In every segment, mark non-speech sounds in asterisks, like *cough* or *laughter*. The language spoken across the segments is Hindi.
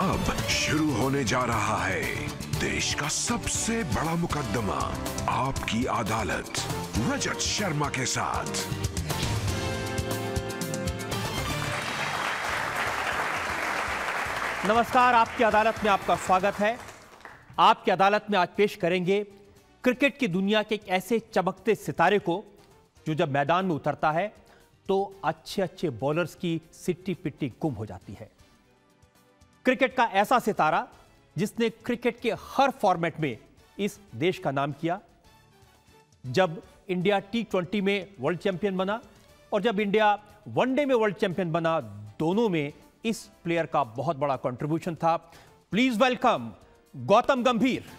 अब शुरू होने जा रहा है देश का सबसे बड़ा मुकदमा आपकी अदालत रजत शर्मा के साथ नमस्कार आपकी अदालत में आपका स्वागत है आपकी अदालत में आज पेश करेंगे क्रिकेट की दुनिया के एक ऐसे चमकते सितारे को जो जब मैदान में उतरता है तो अच्छे अच्छे बॉलर्स की सिट्टी पिट्टी गुम हो जाती है क्रिकेट का ऐसा सितारा जिसने क्रिकेट के हर फॉर्मेट में इस देश का नाम किया जब इंडिया टी ट्वेंटी में वर्ल्ड चैंपियन बना और जब इंडिया वनडे में वर्ल्ड चैंपियन बना दोनों में इस प्लेयर का बहुत बड़ा कंट्रीब्यूशन था प्लीज वेलकम गौतम गंभीर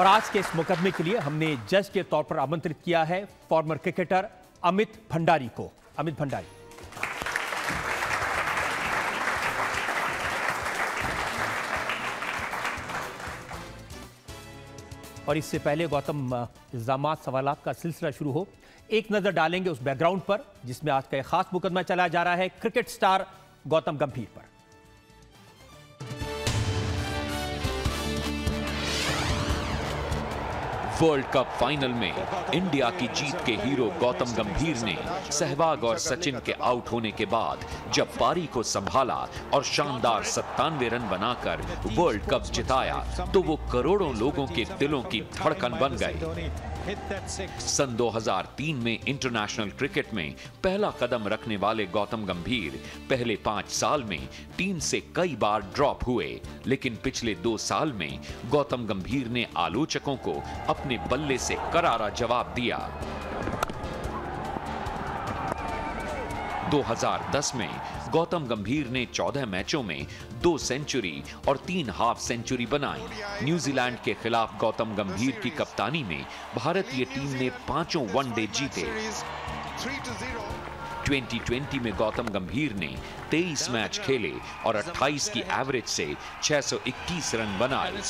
और आज के इस मुकदमे के लिए हमने जज के तौर पर आमंत्रित किया है फॉर्मर क्रिकेटर अमित भंडारी को अमित भंडारी और इससे पहले गौतम इल्जाम सवाल का सिलसिला शुरू हो एक नजर डालेंगे उस बैकग्राउंड पर जिसमें आज का एक खास मुकदमा चलाया जा रहा है क्रिकेट स्टार गौतम गंभीर पर वर्ल्ड कप फाइनल में इंडिया की जीत के हीरो गौतम गंभीर ने सहवाग और सचिन के आउट होने के बाद जब पारी को संभाला और शानदार सत्तानवे रन बनाकर वर्ल्ड कप जिताया तो वो करोड़ों लोगों के दिलों की धड़कन बन गए सन 2003 में इंटरनेशनल क्रिकेट में पहला कदम रखने वाले गौतम गंभीर पहले पांच साल में टीम से कई बार ड्रॉप हुए लेकिन पिछले दो साल में गौतम गंभीर ने आलोचकों को अपने बल्ले से करारा जवाब दिया 2010 में गौतम गंभीर ने 14 मैचों में दो सेंचुरी और तीन हाफ सेंचुरी बनाई न्यूजीलैंड के खिलाफ गौतम गंभीर की कप्तानी में भारतीय टीम ने पांचों वनडे जीते 2020 में गौतम गंभीर ने 23 मैच खेले और 28 की एवरेज से 621 रन बनाए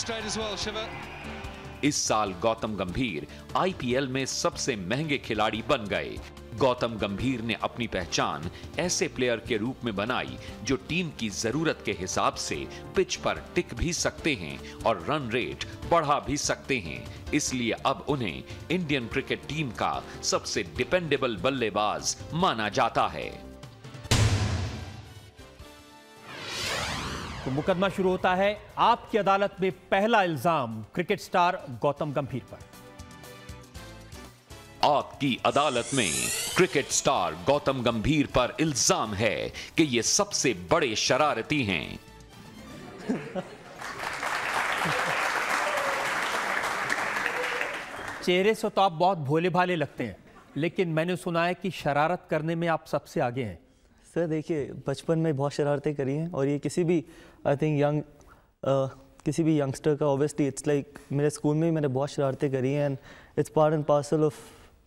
इस साल गौतम गंभीर आईपीएल में सबसे महंगे खिलाड़ी बन गए गौतम गंभीर ने अपनी पहचान ऐसे प्लेयर के रूप में बनाई जो टीम की जरूरत के हिसाब से पिच पर टिक भी सकते हैं और रन रेट बढ़ा भी सकते हैं इसलिए अब उन्हें इंडियन क्रिकेट टीम का सबसे डिपेंडेबल बल्लेबाज माना जाता है तो मुकदमा शुरू होता है आपकी अदालत में पहला इल्जाम क्रिकेट स्टार गौतम गंभीर पर आपकी अदालत में क्रिकेट स्टार गौतम गंभीर पर इल्जाम है कि ये सबसे बड़े शरारती हैं चेहरे से तो आप बहुत भोले भाले लगते हैं लेकिन मैंने सुना है कि शरारत करने में आप सबसे आगे हैं सर देखिए बचपन में बहुत शरारतें करी हैं और ये किसी भी आई थिंक यंग किसी भी यंगस्टर का ऑब्वियसली इट्स लाइक मेरे स्कूल में भी मैंने बहुत शरारतें करी हैं and it's part and parcel of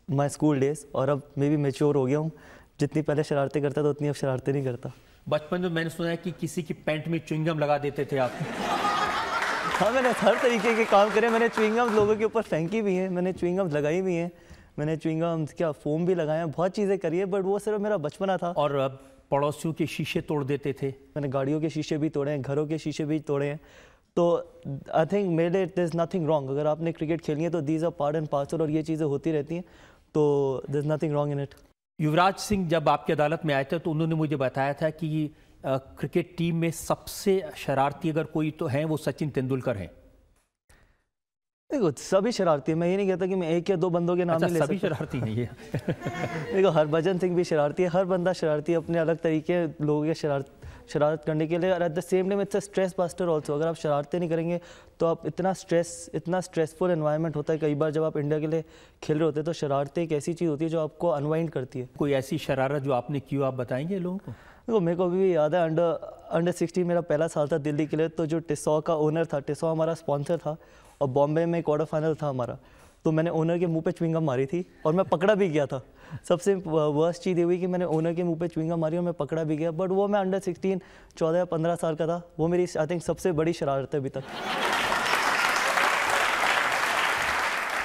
my school days और अब मैं भी मेच्योर हो गया हूँ जितनी पहले शरारतें करता था उतनी अब शरारतें नहीं करता बचपन में मैंने सुना है कि किसी की पेंट में चुंगम लगा देते थे आप *laughs* हाँ मैंने हर तरीके के काम करे मैंने चुंगम लोगों के ऊपर फेंकी भी है मैंने चुंगम लगाई भी हैं मैंने चुंगम क्या फोम भी लगाया बहुत चीज़ें करी है बट वो सिर्फ मेरा बचपना था और अब पड़ोसियों के शीशे तोड़ देते थे मैंने गाड़ियों के शीशे भी तोड़े हैं घरों के शीशे भी तोड़े हैं तो आई थिंक मेरे इट इज़ नथिंग रॉन्ग अगर आपने क्रिकेट खेली है तो these are part and parcel और ये चीज़ें होती रहती हैं तो there is nothing wrong in it Yuvraj Singh जब आपकी अदालत में आए थे तो उन्होंने मुझे बताया था कि क्रिकेट टीम में सबसे शरारती अगर कोई तो हैं वो सचिन तेंदुलकर हैं देखो सभी शरारती है मैं ये नहीं कहता कि मैं एक या दो बंदों के नाम अच्छा, ले सभी शरारती नहीं है *laughs* देखो हरभजन सिंह भी शरारती है हर बंदा शरारती है अपने अलग तरीके लोगों के शरारत शरारत करने के लिए और at the same time it's a stress buster also अगर आप शरारतें नहीं करेंगे तो आप इतना स्ट्रेस इतना स्ट्रेसफुल इन्वायरमेंट होता है कई बार जब आप इंडिया के लिए खेल रहे होते हैं तो शरारतें एक ऐसी चीज़ होती है जो आपको अनवाइंड करती है कोई ऐसी शरारत जो आपने की आप बताएंगे लोगों को देखो मेरे को भी याद है अंडर अंडर सिक्सटीन मेरा पहला साल था दिल्ली के लिए तो जो टिसो का ओनर था टिसो हमारा स्पॉन्सर था और बॉम्बे में क्वार्टर फाइनल था हमारा तो मैंने ओनर के मुंह पे चुविंगम मारी थी और मैं पकड़ा भी गया था सबसे वर्स्ट चीज़ ये हुई कि मैंने ओनर के मुंह पे चुईंगा मारी और मैं पकड़ा भी गया बट वो मैं अंडर 16 14 या 15 साल का था वो मेरी आई थिंक सबसे बड़ी शरारत है अभी तक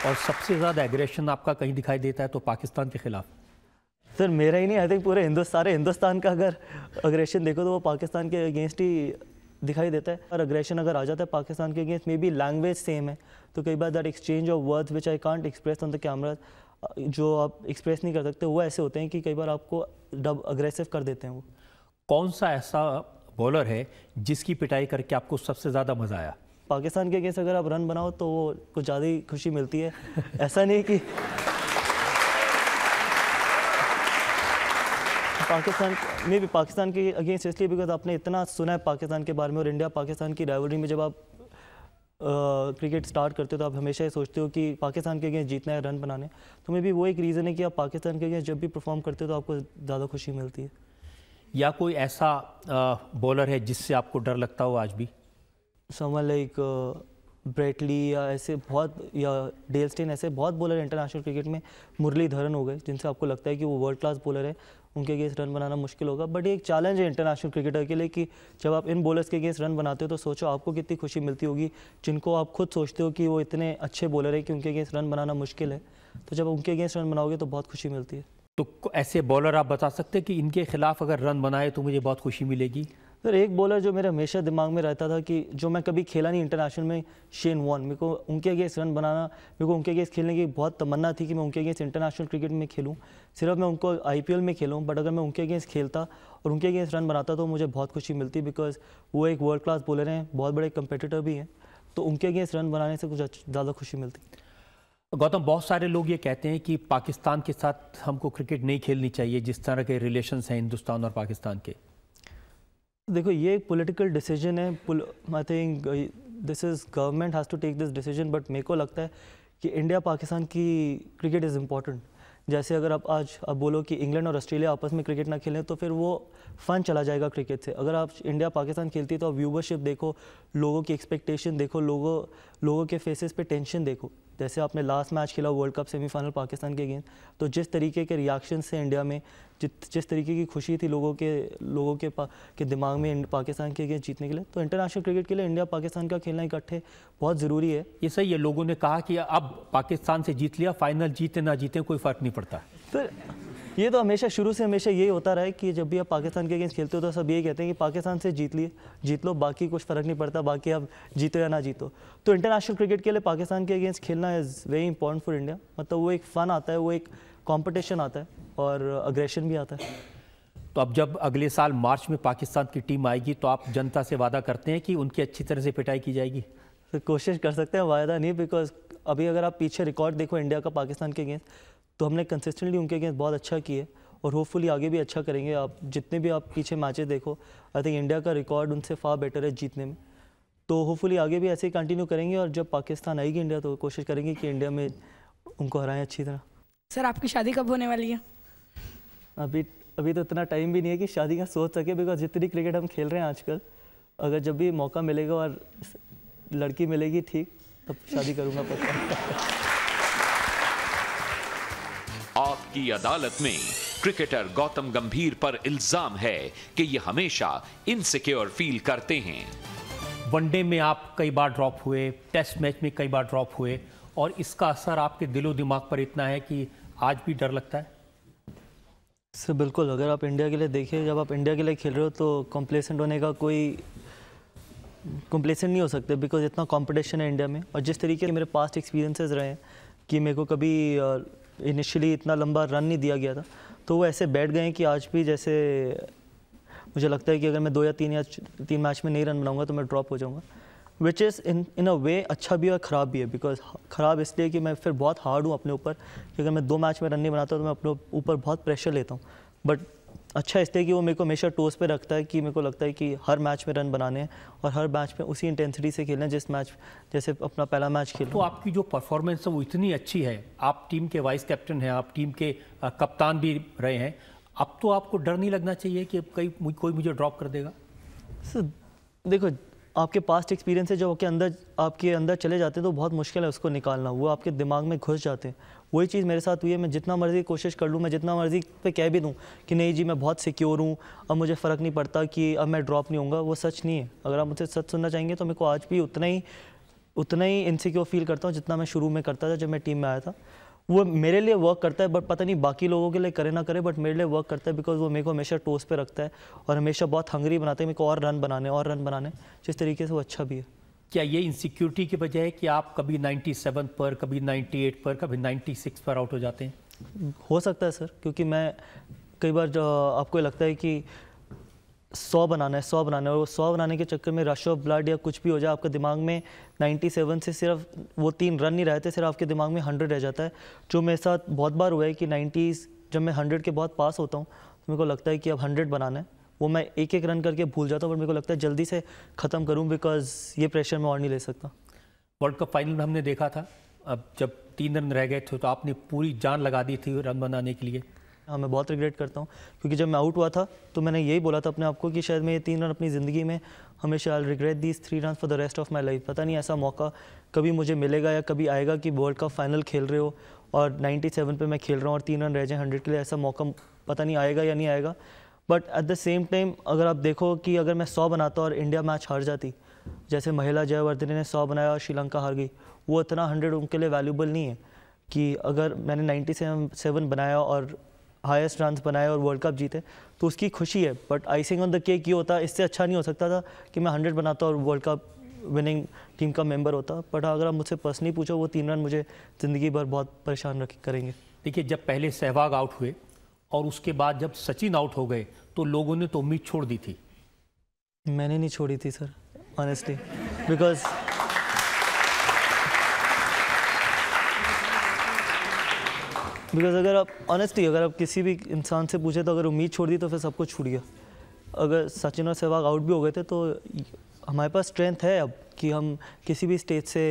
और सबसे ज़्यादा एग्रेशन आपका कहीं दिखाई देता है तो पाकिस्तान के खिलाफ सर मेरा ही नहीं आई थिंक पूरे हिंदुस्तान सारे हिंदुस्तान का अगर अग्रेशन देखो तो वो पाकिस्तान के अगेंस्ट ही दिखाई देता है और अग्रेशन अगर आ जाता है पाकिस्तान के against may be language same है तो कई बार that exchange of words which I can't express on the cameras जो आप एक्सप्रेस नहीं कर सकते वो ऐसे होते हैं कि कई बार आपको डब अग्रेसिव कर देते हैं वो कौन सा ऐसा बॉलर है जिसकी पिटाई करके आपको सबसे ज़्यादा मज़ा आया पाकिस्तान के अगेंस्ट अगर आप रन बनाओ तो वो कुछ ज़्यादा ही खुशी मिलती है *laughs* ऐसा नहीं कि पाकिस्तान में भी पाकिस्तान के अगेंस्ट इसलिए बिकॉज आपने इतना सुना है पाकिस्तान के बारे में और इंडिया पाकिस्तान की राइवलरी में जब आप क्रिकेट स्टार्ट करते हो तो आप हमेशा ये सोचते हो कि पाकिस्तान के अगेंस्ट जीतना है रन बनाने तो मे भी वो एक रीज़न है कि आप पाकिस्तान के अगेंस्ट जब भी परफॉर्म करते हो तो आपको ज़्यादा खुशी मिलती है या कोई ऐसा बॉलर है जिससे आपको डर लगता हो आज भी समर लाइक ब्रेटली या ऐसे बहुत या डेलस्टेन ऐसे बहुत बॉलर इंटरनेशनल क्रिकेट में मुरलीधरन हो गए जिनसे आपको लगता है कि वो वर्ल्ड क्लास बॉलर है उनके अगेंस्ट रन बनाना मुश्किल होगा बट ये एक चैलेंज है इंटरनेशनल क्रिकेटर के लिए कि जब आप इन बॉलर्स के अगेंस्ट रन बनाते हो तो सोचो आपको कितनी खुशी मिलती होगी जिनको आप खुद सोचते हो कि वो इतने अच्छे बॉलर है कि उनके अगेंस्ट रन बनाना मुश्किल है तो जब उनके अगेंस्ट रन बनाओगे तो बहुत खुशी मिलती है तो ऐसे बॉलर आप बता सकते हैं कि इनके खिलाफ अगर रन बनाए तो मुझे बहुत खुशी मिलेगी सर एक बॉलर जो मेरे हमेशा दिमाग में रहता था कि जो मैं कभी खेला नहीं इंटरनेशनल में शेन वॉन मेरे को उनके अगेंस्ट रन बनाना मेरे को उनके अगेंस्ट खेलने की बहुत तमन्ना थी कि मैं उनके अगेंस्ट इंटरनेशनल क्रिकेट में खेलूँ सिर्फ मैं उनको आईपीएल में खेलूँ बट अगर मैं उनके अगेंस्ट खेलता और उनके अगेंस्ट रन बनाता तो मुझे बहुत खुशी मिलती बिकॉज वो एक वर्ल्ड क्लास बॉलर हैं बहुत बड़े कंपटीटर भी हैं तो उनके अगेंस्ट रन बनाने से कुछ ज़्यादा खुशी मिलती गौतम बहुत सारे लोग ये कहते हैं कि पाकिस्तान के साथ हमको क्रिकेट नहीं खेलनी चाहिए जिस तरह के रिलेशन हैं हिंदुस्तान और पाकिस्तान के देखो ये एक पोलिटिकल डिसीजन है I think this is government has to take this decision but मेरे को लगता है कि इंडिया पाकिस्तान की क्रिकेट इज़ इम्पॉर्टेंट जैसे अगर आप आज आप बोलो कि इंग्लैंड और ऑस्ट्रेलिया आपस में क्रिकेट ना खेलें तो फिर वो फ़न चला जाएगा क्रिकेट से अगर आप इंडिया पाकिस्तान खेलती है तो आप व्यूवरशिप देखो लोगों की एक्सपेक्टेशन देखो लोगों लोगों के फेसेस पे टेंशन देखो जैसे आपने लास्ट मैच खेला वर्ल्ड कप सेमीफाइनल पाकिस्तान के गेंद तो जिस तरीके के रिएक्शन से इंडिया में जित जिस तरीके की खुशी थी लोगों के लोगों के के दिमाग में पाकिस्तान के गेंद जीतने के लिए तो इंटरनेशनल क्रिकेट के लिए इंडिया पाकिस्तान का खेलना इकट्ठे बहुत ज़रूरी है ये सही है लोगों ने कहा कि अब पाकिस्तान से जीत लिया फाइनल जीते ना जीते कोई फ़र्क नहीं पड़ता सर ये तो हमेशा शुरू से हमेशा यही होता रहा है कि जब भी आप पाकिस्तान के अगेंस्ट खेलते हो तो सब यही कहते हैं कि पाकिस्तान से जीत लिए जीत लो बाकी कुछ फ़र्क नहीं पड़ता बाकी आप जीतो या ना जीतो तो इंटरनेशनल क्रिकेट के लिए पाकिस्तान के अगेंस्ट खेलना is very important for India मतलब वो एक फ़न आता है वो एक कॉम्पिटिशन आता है और अग्रेशन भी आता है तो अब जब अगले साल मार्च में पाकिस्तान की टीम आएगी तो आप जनता से वादा करते हैं कि उनकी अच्छी तरह से पिटाई की जाएगी तो कोशिश कर सकते हैं वायदा नहीं बिकॉज अभी अगर आप पीछे रिकॉर्ड देखो इंडिया का पाकिस्तान के अगेंस्ट तो हमने कंसिस्टेंटली उनके अगेंस्ट बहुत अच्छा किया और होपफुली आगे भी अच्छा करेंगे आप जितने भी आप पीछे मैचेस देखो आई थिंक इंडिया का रिकॉर्ड उनसे फार बेटर है जीतने में तो होपफुली आगे भी ऐसे ही कंटिन्यू करेंगे और जब पाकिस्तान आएगी इंडिया तो कोशिश करेंगे कि इंडिया में उनको हराएं अच्छी तरह सर आपकी शादी कब होने वाली है अभी अभी तो इतना टाइम भी नहीं है कि शादी का सोच सके बिकॉज जितनी क्रिकेट हम खेल रहे हैं आजकल अगर जब भी मौका मिलेगा और लड़की मिलेगी ठीक तब शादी करूँगा पक्का की अदालत में क्रिकेटर गौतम गंभीर पर इल्जाम है कि ये हमेशा इनसिक्योर फील करते हैं वनडे में आप कई बार ड्रॉप हुए टेस्ट मैच में कई बार ड्रॉप हुए और इसका असर आपके दिलो दिमाग पर इतना है कि आज भी डर लगता है सर बिल्कुल अगर आप इंडिया के लिए देखिए जब आप इंडिया के लिए खेल रहे हो तो कॉम्प्लेसेंट होने का कोई कॉम्प्लेसेंट नहीं हो सकते बिकॉज इतना कॉम्पिटिशन है इंडिया में और जिस तरीके के मेरे पास्ट एक्सपीरियंसेस रहे हैं कि मेरे को कभी इनिशियली इतना लंबा रन नहीं दिया गया था तो वो ऐसे बैठ गए कि आज भी जैसे मुझे लगता है कि अगर मैं दो या तीन या तीन मैच में नहीं रन बनाऊंगा तो मैं ड्रॉप हो जाऊंगा विच इज़ इन इन अ वे अच्छा भी और ख़राब भी है बिकॉज ख़राब इसलिए कि मैं फिर बहुत हार्ड हूँ अपने ऊपर कि अगर मैं दो मैच में रन नहीं बनाता तो मैं अपने ऊपर बहुत प्रेशर लेता हूँ बट अच्छा इसलिए कि वो मेरे को हमेशा टोस पे रखता है कि मेरे को लगता है कि हर मैच में रन बनाने हैं और हर मैच में उसी इंटेंसिटी से खेलना जिस मैच जैसे अपना पहला मैच खेल तो आपकी जो परफॉर्मेंस है वो इतनी अच्छी है आप टीम के वाइस कैप्टन हैं आप टीम के कप्तान भी रहे हैं अब तो आपको डर नहीं लगना चाहिए कि कहीं कोई मुझे ड्रॉप कर देगा सर देखो आपके पास्ट एक्सपीरियंस है जब आपके अंदर आपके अंदर चले जाते हैं तो बहुत मुश्किल है उसको निकालना वो आपके दिमाग में घुस जाते हैं वही चीज़ मेरे साथ हुई है मैं जितना मर्ज़ी कोशिश कर लूँ मैं जितना मर्ज़ी पे कह भी दूँ कि नहीं जी मैं बहुत सिक्योर हूँ अब मुझे फ़र्क नहीं पड़ता कि अब मैं ड्रॉप नहीं होऊंगा वो सच नहीं है अगर आप मुझे सच सुनना चाहेंगे तो मेरे को आज भी उतना ही उतना ही इनसिक्योर फील करता हूँ जितना मैं शुरू में करता था जब मैं टीम में आया था वो मेरे लिए वर्क करता है बट पता नहीं बाकी लोगों के लिए करे ना करे बट मेरे लिए वर्क करता है बिकॉज वो मेरे को हमेशा टोस पे रखता है और हमेशा बहुत हंगरी बनाते हैं मेरे को और रन बनाने और रन बनाने जिस तरीके से वो अच्छा भी है क्या ये इनसिक्योरिटी की वजह है कि आप कभी 97 पर कभी 98 पर कभी 96 पर आउट हो जाते हैं हो सकता है सर क्योंकि मैं कई बार जो आपको लगता है कि सौ बनाना है सौ बनाना है और वो सौ बनाने के चक्कर में रश ऑफ ब्लड या कुछ भी हो जाए आपके दिमाग में 97 से सिर्फ वो तीन रन नहीं रहते सिर्फ आपके दिमाग में 100 रह जाता है जो मेरे साथ बहुत बार हुआ है कि 90s जब मैं 100 के बहुत पास होता हूँ तो मेरे को लगता है कि अब 100 बनाना है वो मैं एक एक रन करके भूल जाता हूँ बट मेरे को लगता है जल्दी से ख़त्म करूँ बिकॉज ये प्रेशर मैं और नहीं ले सकता वर्ल्ड कप फाइनल में हमने देखा था अब जब तीन रन रह गए थे तो आपने पूरी जान लगा दी थी रन बनाने के लिए हाँ मैं बहुत रिग्रेट करता हूँ क्योंकि जब मैं आउट हुआ था तो मैंने यही बोला था अपने आप को कि शायद मैं ये तीन रन अपनी ज़िंदगी में हमेशा I regret these three run for the rest of my life पता नहीं ऐसा मौका कभी मुझे मिलेगा या कभी आएगा कि वर्ल्ड कप फाइनल खेल रहे हो और 97 पे मैं खेल रहा हूँ और तीन रन रह जाए हंड्रेड के लिए ऐसा मौका पता नहीं आएगा या नहीं आएगा but at the same time अगर आप देखो कि अगर मैं सौ बनाता और इंडिया मैच हार जाती जैसे महिला जयवर्धन ने सौ बनाया और श्रीलंका हार गई वो इतना हंड्रेड उनके लिए वैल्यूबल नहीं है कि अगर मैंने नाइन्टी सेवन बनाया और हाईएस्ट रन बनाए और वर्ल्ड कप जीते तो उसकी खुशी है but icing on the cake ये होता इससे अच्छा नहीं हो सकता था कि मैं हंड्रेड बनाता और वर्ल्ड कप विनिंग टीम का मेंबर होता बट हाँ, अगर आप मुझसे पर्सनली पूछो वो तीन रन मुझे ज़िंदगी भर बहुत परेशान रख करेंगे देखिए जब पहले सहवाग आउट हुए और उसके बाद जब सचिन आउट हो गए तो लोगों ने तो उम्मीद छोड़ दी थी मैंने नहीं छोड़ी थी सर ऑनेस्टली बिकॉज बिकॉज अगर आप ऑनेस्टली अगर आप किसी भी इंसान से पूछे तो अगर उम्मीद छोड़ दी तो फिर सब कुछ छूट गया अगर सचिन और सहवाग आउट भी हो गए थे तो हमारे पास स्ट्रेंथ है अब कि हम किसी भी स्टेज से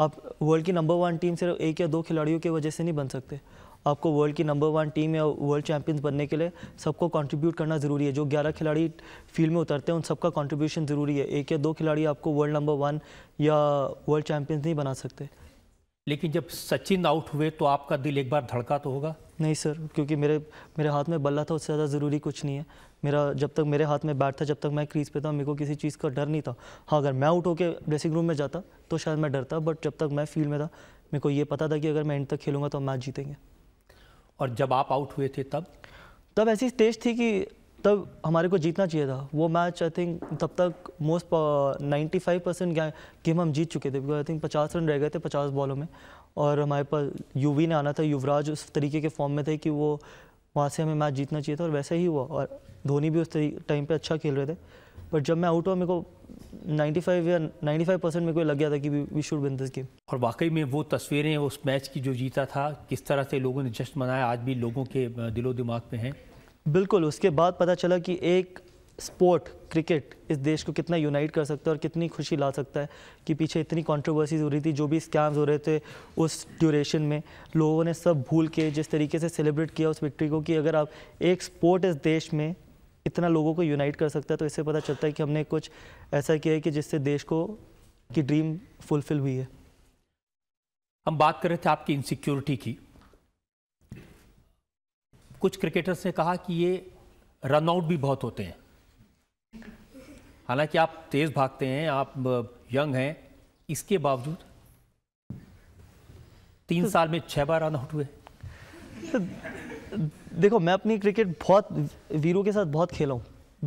आप वर्ल्ड की नंबर वन टीम सिर्फ एक या दो खिलाड़ियों की वजह से नहीं बन सकते आपको वर्ल्ड की नंबर वन टीम या वर्ल्ड चैंपियंस बनने के लिए सबको कंट्रीब्यूट करना ज़रूरी है जो 11 खिलाड़ी फील्ड में उतरते हैं उन सबका कंट्रीब्यूशन ज़रूरी है एक या दो खिलाड़ी आपको वर्ल्ड नंबर वन या वर्ल्ड चैंपियंस नहीं बना सकते लेकिन जब सचिन आउट हुए तो आपका दिल एक बार धड़का तो होगा नहीं सर क्योंकि मेरे मेरे हाथ में बल्ला था उससे ज़्यादा ज़रूरी कुछ नहीं है मेरा जब तक मेरे हाथ में बैट था जब तक मैं क्रीज पे था मेरे को किसी चीज़ का डर नहीं था हाँ अगर मैं आउट होकर ड्रेसिंग रूम में जाता तो शायद मैं डरता बट जब तक मैं फील्ड में था मेरे को ये पता था कि अगर मैं एंड तक खेलूँगा तो मैच जीतेंगे और जब आप आउट हुए थे तब तब ऐसी स्टेज थी कि तब हमारे को जीतना चाहिए था वो मैच आई थिंक तब तक most ninety five percent game हम जीत चुके थे बिकॉज आई थिंक पचास रन रह गए थे पचास बॉलों में और हमारे पास यूवी ने आना था युवराज उस तरीके के फॉर्म में थे कि वो वहाँ से हमें मैच जीतना चाहिए था और वैसे ही हुआ और धोनी भी उस टाइम पर अच्छा खेल रहे थे बट जब मैं आउट हुआ मेरे को 95 या 95 परसेंट मेरे को लग गया था कि we should win this game और वाकई में वो तस्वीरें उस मैच की जो जीता था किस तरह से लोगों ने जश्न मनाया आज भी लोगों के दिलो दिमाग में हैं बिल्कुल उसके बाद पता चला कि एक स्पोर्ट क्रिकेट इस देश को कितना यूनाइट कर सकता है और कितनी खुशी ला सकता है कि पीछे इतनी कंट्रोवर्सीज हो रही थी जो भी स्कैम्स हो रहे थे उस ड्यूरेशन में लोगों ने सब भूल के जिस तरीके से सेलिब्रेट किया उस विक्ट्री को कि अगर आप एक स्पोर्ट इस देश में इतना लोगों को यूनाइट कर सकता है तो इससे पता चलता है कि हमने कुछ ऐसा किया है कि जिससे देश को की ड्रीम फुलफिल हुई है हम बात कर रहे थे आपकी इनसिक्योरिटी की कुछ क्रिकेटर्स ने कहा कि ये रनआउट भी बहुत होते हैं हालांकि आप तेज़ भागते हैं आप यंग हैं इसके बावजूद तीन तो साल में छह बार आउट हुए तो देखो मैं अपनी क्रिकेट बहुत वीरू के साथ बहुत खेला हूँ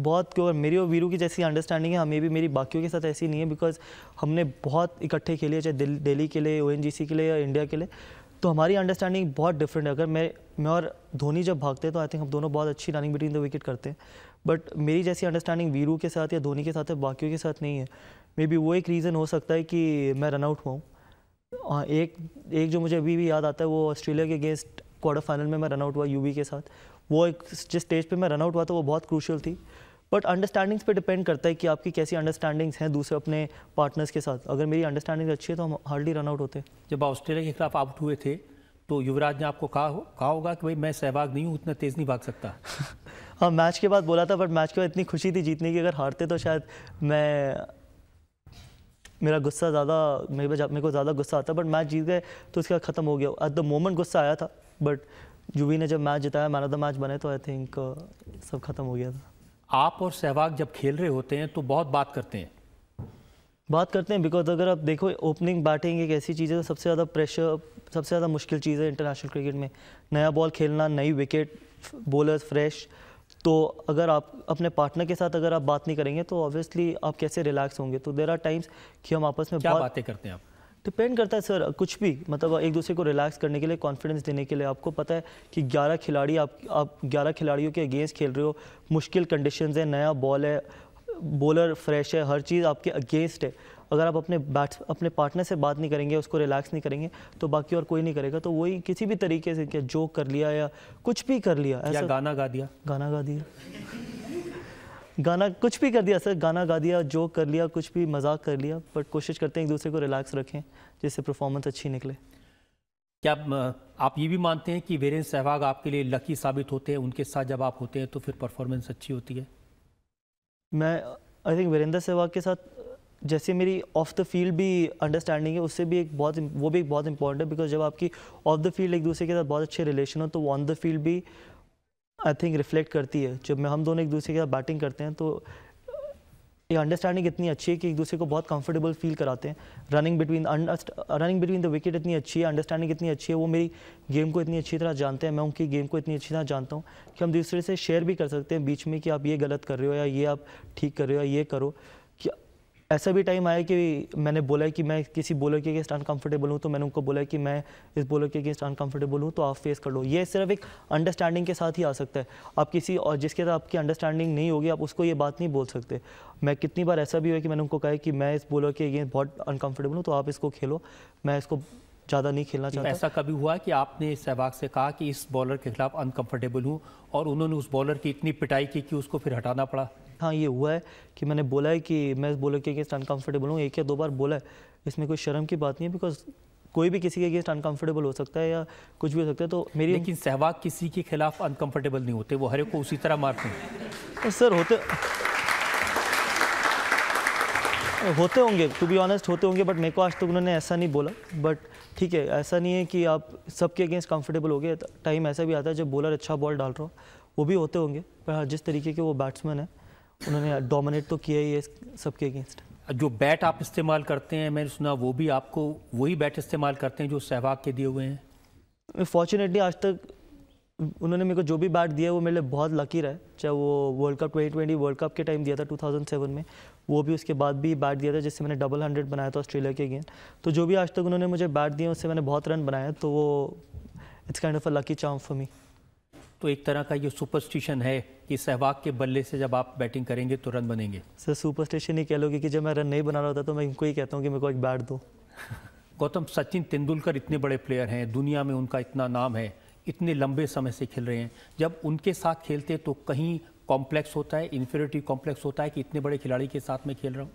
बहुत क्यों मेरी और वीरू की जैसी अंडरस्टैंडिंग है हमें भी मेरी बाकियों के साथ ऐसी नहीं है बिकॉज हमने बहुत इकट्ठे खेले चाहे दिल्ली के लिए ओ के लिए या इंडिया के लिए तो हमारी अंडरस्टैंडिंग बहुत डिफरेंट है अगर मैं मैं और धोनी जब भागते तो आई थिंक हम दोनों बहुत अच्छी रनिंग बिटवीन द विकेट करते हैं बट मेरी जैसी अंडरस्टैंडिंग वीरू के साथ या धोनी के साथ है बाकियों के साथ नहीं है मे बी वो एक रीज़न हो सकता है कि मैं रनआउट हुआ हूँ हाँ, एक एक जो मुझे अभी भी याद आता है वो ऑस्ट्रेलिया के अगेंस्ट क्वार्टर फाइनल में मैं रनआउट हुआ यूवी के साथ वो एक जिस स्टेज पे मैं रनआउट हुआ था वो बहुत क्रूशल थी बट अंडरस्टैंडिंग्स पे डिपेंड करता है कि आपकी कैसी अंडरस्टैंडिंग्स हैं दूसरे अपने पार्टनर्स के साथ अगर मेरी अंडरस्टैंडिंग अच्छी है तो हम हार्डली रन आउट होते जब ऑस्ट्रेलिया के खिलाफ आउट हुए थे तो युवराज ने आपको कहा हो, कहा होगा कि भाई मैं सहभाग नहीं हूँ उतना तेज़ नहीं भाग सकता *laughs* हाँ मैच के बाद बोला था बट मैच के बाद इतनी खुशी थी जीतने की अगर हारते तो शायद मैं मेरा गुस्सा ज़्यादा मेरे मेरे को ज़्यादा गुस्सा आता बट मैच जीत गए तो उसके बाद ख़त्म हो गया एट द मोमेंट गुस्सा आया था बट जूवी ने जब मैच जिताया मैन ऑफ द मैच बने तो आई थिंक सब खत्म हो गया था आप और सहवाग जब खेल रहे होते हैं तो बहुत बात करते हैं बात करते हैं बिकॉज अगर आप देखो ओपनिंग बैटिंग एक ऐसी चीज़ है सबसे ज़्यादा प्रेशर सबसे ज़्यादा मुश्किल चीज़ है इंटरनेशनल क्रिकेट में नया बॉल खेलना नई विकेट बॉलर्स फ्रेश तो अगर आप अपने पार्टनर के साथ अगर आप बात नहीं करेंगे तो ऑब्वियसली आप कैसे रिलैक्स होंगे तो देर आर टाइम्स कि हम आपस में क्या बात... बातें करते हैं आप डिपेंड करता है सर कुछ भी मतलब एक दूसरे को रिलैक्स करने के लिए कॉन्फिडेंस देने के लिए आपको पता है कि 11 खिलाड़ी आप आप 11 खिलाड़ियों के अगेंस्ट खेल रहे हो मुश्किल कंडीशंस है नया बॉल है बॉलर फ्रेश है हर चीज़ आपके अगेंस्ट है अगर आप अपने बैट अपने पार्टनर से बात नहीं करेंगे उसको रिलैक्स नहीं करेंगे तो बाकी और कोई नहीं करेगा तो वही किसी भी तरीके से क्या जोक कर लिया या कुछ भी कर लिया ऐसा गाना गा दिया गाना गा दिया गाना कुछ भी कर दिया सर गाना गा दिया जोक कर लिया कुछ भी मजाक कर लिया बट कोशिश करते हैं एक दूसरे को रिलैक्स रखें जिससे परफॉर्मेंस अच्छी निकले क्या आप ये भी मानते हैं कि वीरेंद्र सहवाग आपके लिए लकी साबित होते हैं उनके साथ जब आप होते हैं तो फिर परफॉर्मेंस अच्छी होती है मैं आई थिंक वीरेंद्र सहवाग के साथ जैसे मेरी ऑफ द फील्ड भी अंडरस्टैंडिंग है उससे भी एक बहुत वो भी एक बहुत इंपॉर्टेंट है बिकॉज जब आपकी ऑफ द फील्ड एक दूसरे के साथ बहुत अच्छे रिलेशन हो तो ऑन द फील्ड भी आई थिंक रिफ्लेक्ट करती है जब हम दोनों एक दूसरे के साथ बैटिंग करते हैं तो ये अंडरस्टैंडिंग इतनी अच्छी है कि एक दूसरे को बहुत कंफर्टेबल फील कराते हैं running between running between the wicket इतनी अच्छी है अंडरस्टैंडिंग इतनी अच्छी है वो मेरी गेम को इतनी अच्छी तरह जानते हैं मैं उनकी गेम को इतनी अच्छी तरह जानता हूँ कि हम दूसरे से शेयर भी कर सकते हैं बीच में कि आप ये गलत कर रहे हो या ये आप ठीक कर रहे हो या ये करो ऐसा भी टाइम आया कि मैंने बोला कि मैं किसी बॉलर के अगेंस्ट अनकंफर्टेबल हूँ तो मैंने उनको बोला कि मैं इस बॉलर के अगेंस्ट अनकंफर्टेबल हूँ तो आप फेस कर लो ये सिर्फ एक अंडरस्टैंडिंग के साथ ही आ सकता है आप किसी और जिसके साथ आपकी अंडरस्टैंडिंग नहीं होगी आप उसको ये बात नहीं बोल सकते मैं कितनी बार ऐसा भी हुआ कि मैंने उनको कहा कि मैं इस बॉलर के अगेंस्ट बहुत अनकम्फर्टेबल हूँ तो आप इसको खेलो मैं इसको ज़्यादा नहीं खेलना चाहता ऐसा कभी हुआ कि आपने सहवाग से कहा कि इस बॉलर के खिलाफ अनकम्फर्टेबल हूँ और उन्होंने उस बॉलर की इतनी पिटाई की कि उसको फिर हटाना पड़ा हाँ ये हुआ है कि मैंने बोला है कि मैं बोलो के अगेंस्ट अनकम्फर्टेबल हूँ एक या दो बार बोला है इसमें कोई शर्म की बात नहीं है बिकॉज कोई भी किसी के अगेंस्ट अनकम्फर्टेबल हो सकता है या कुछ भी हो सकता है तो मेरी लेकिन सहवाग किसी के खिलाफ अनकम्फर्टेबल नहीं होते वो हर एक को उसी तरह मारते हैं तो सर होते होते होंगे टू बी ऑनेस्ट होते होंगे बट मेरे को आज तक तो उन्होंने ऐसा नहीं बोला बट ठीक है ऐसा नहीं है कि आप सबके अगेंस्ट कंफर्टेबल हो गए टाइम ऐसा भी आता है जब बॉलर अच्छा बॉल डाल रहा हो वो भी होते होंगे पर हाँ जिस तरीके के वो बैट्समैन है उन्होंने डोमिनेट तो किया ही है सबके अगेंस्ट जो बैट आप इस्तेमाल करते हैं मैंने सुना वो भी आपको वही बैट इस्तेमाल करते हैं जो सहवाग के दिए हुए हैं फॉर्चुनेटली आज तक उन्होंने मेरे को जो भी बैट दिया वो मेरे लिए बहुत लकी रहा है चाहे वो world cup twenty world cup के टाइम दिया था 2007 में वो भी उसके बाद भी बैट दिया था जिससे मैंने डबल हंड्रेड बनाया था ऑस्ट्रेलिया के गेंद तो जो भी आज तक उन्होंने मुझे बैट दिया उससे मैंने बहुत रन बनाया तो वो it's kind of a lucky chance for me तो एक तरह का ये सुपरस्टिशन है कि सहवाग के बल्ले से जब आप बैटिंग करेंगे तो रन बनेंगे सर सुपरस्टिशन ही कह लोगे कि जब मैं रन नहीं बना रहा होता तो मैं इनको ही कहता हूँ कि मेरे को एक बैट दो *laughs* गौतम सचिन तेंदुलकर इतने बड़े प्लेयर हैं दुनिया में उनका इतना नाम है इतने लंबे समय से खेल रहे हैं जब उनके साथ खेलते तो कहीं कॉम्प्लेक्स होता है इन्फेरिटी कॉम्प्लेक्स होता है कि इतने बड़े खिलाड़ी के साथ मैं खेल रहा हूँ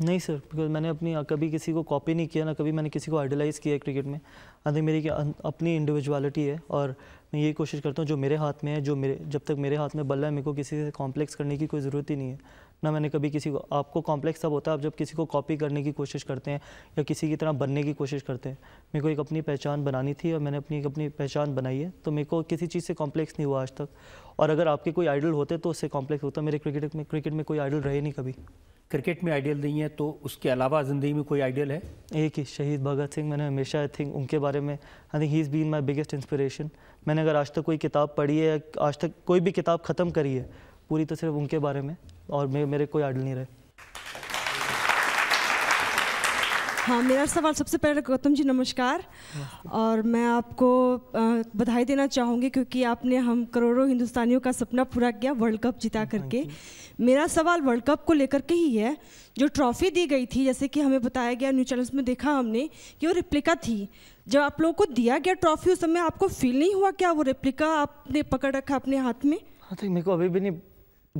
नहीं सर बिकॉज मैंने अपनी कभी किसी को कॉपी नहीं किया ना कभी मैंने किसी को आइडलाइज़ किया क्रिकेट में आई थिंक मेरी अपनी इंडिविजुअलिटी है और मैं यही कोशिश करता हूँ जो मेरे हाथ में है जो मेरे जब तक मेरे हाथ में बल्ला है मेरे को किसी से कॉम्प्लेक्स करने की कोई ज़रूरत ही नहीं है ना मैंने कभी किसी को आपको कॉम्प्लेक्स तब होता है आप जब किसी को कॉपी करने की कोशिश करते हैं या किसी की तरह बनने की कोशिश करते हैं मेरे को एक अपनी पहचान बनानी थी और मैंने अपनी एक अपनी पहचान बनाई है तो मेरे को किसी चीज़ से कॉम्प्लेक्स नहीं हुआ आज तक और अगर आपके कोई आइडल होते तो उससे कॉम्प्लेक्स होता मेरे क्रिकेट में क्रिकेट में कोई आइडल रहे नहीं कभी क्रिकेट में आइडियल नहीं है तो उसके अलावा ज़िंदगी में कोई आइडियल है एक ही शहीद भगत सिंह मैंने हमेशा आई थिंक उनके बारे में I think he is been my biggest inspiration मैंने अगर आज तक कोई किताब पढ़ी है आज तक कोई भी किताब ख़त्म करी है पूरी तो सिर्फ उनके बारे में और मे, मेरे कोई आइडल नहीं रहे हाँ मेरा सवाल सबसे पहले गौतम जी नमस्कार और मैं आपको बधाई देना चाहूँगी क्योंकि आपने हम करोड़ों हिंदुस्तानियों का सपना पूरा किया वर्ल्ड कप जिता करके मेरा सवाल वर्ल्ड कप को लेकर के ही है जो ट्रॉफी दी गई थी जैसे कि हमें बताया गया न्यूज चैनल्स में देखा हमने कि वो रेप्लिका थी जब आप लोगों को दिया गया ट्रॉफी उस समय आपको फील नहीं हुआ क्या वो रेप्लिका आपने पकड़ रखा अपने हाथ में हाँ तो मेरे को अभी भी नहीं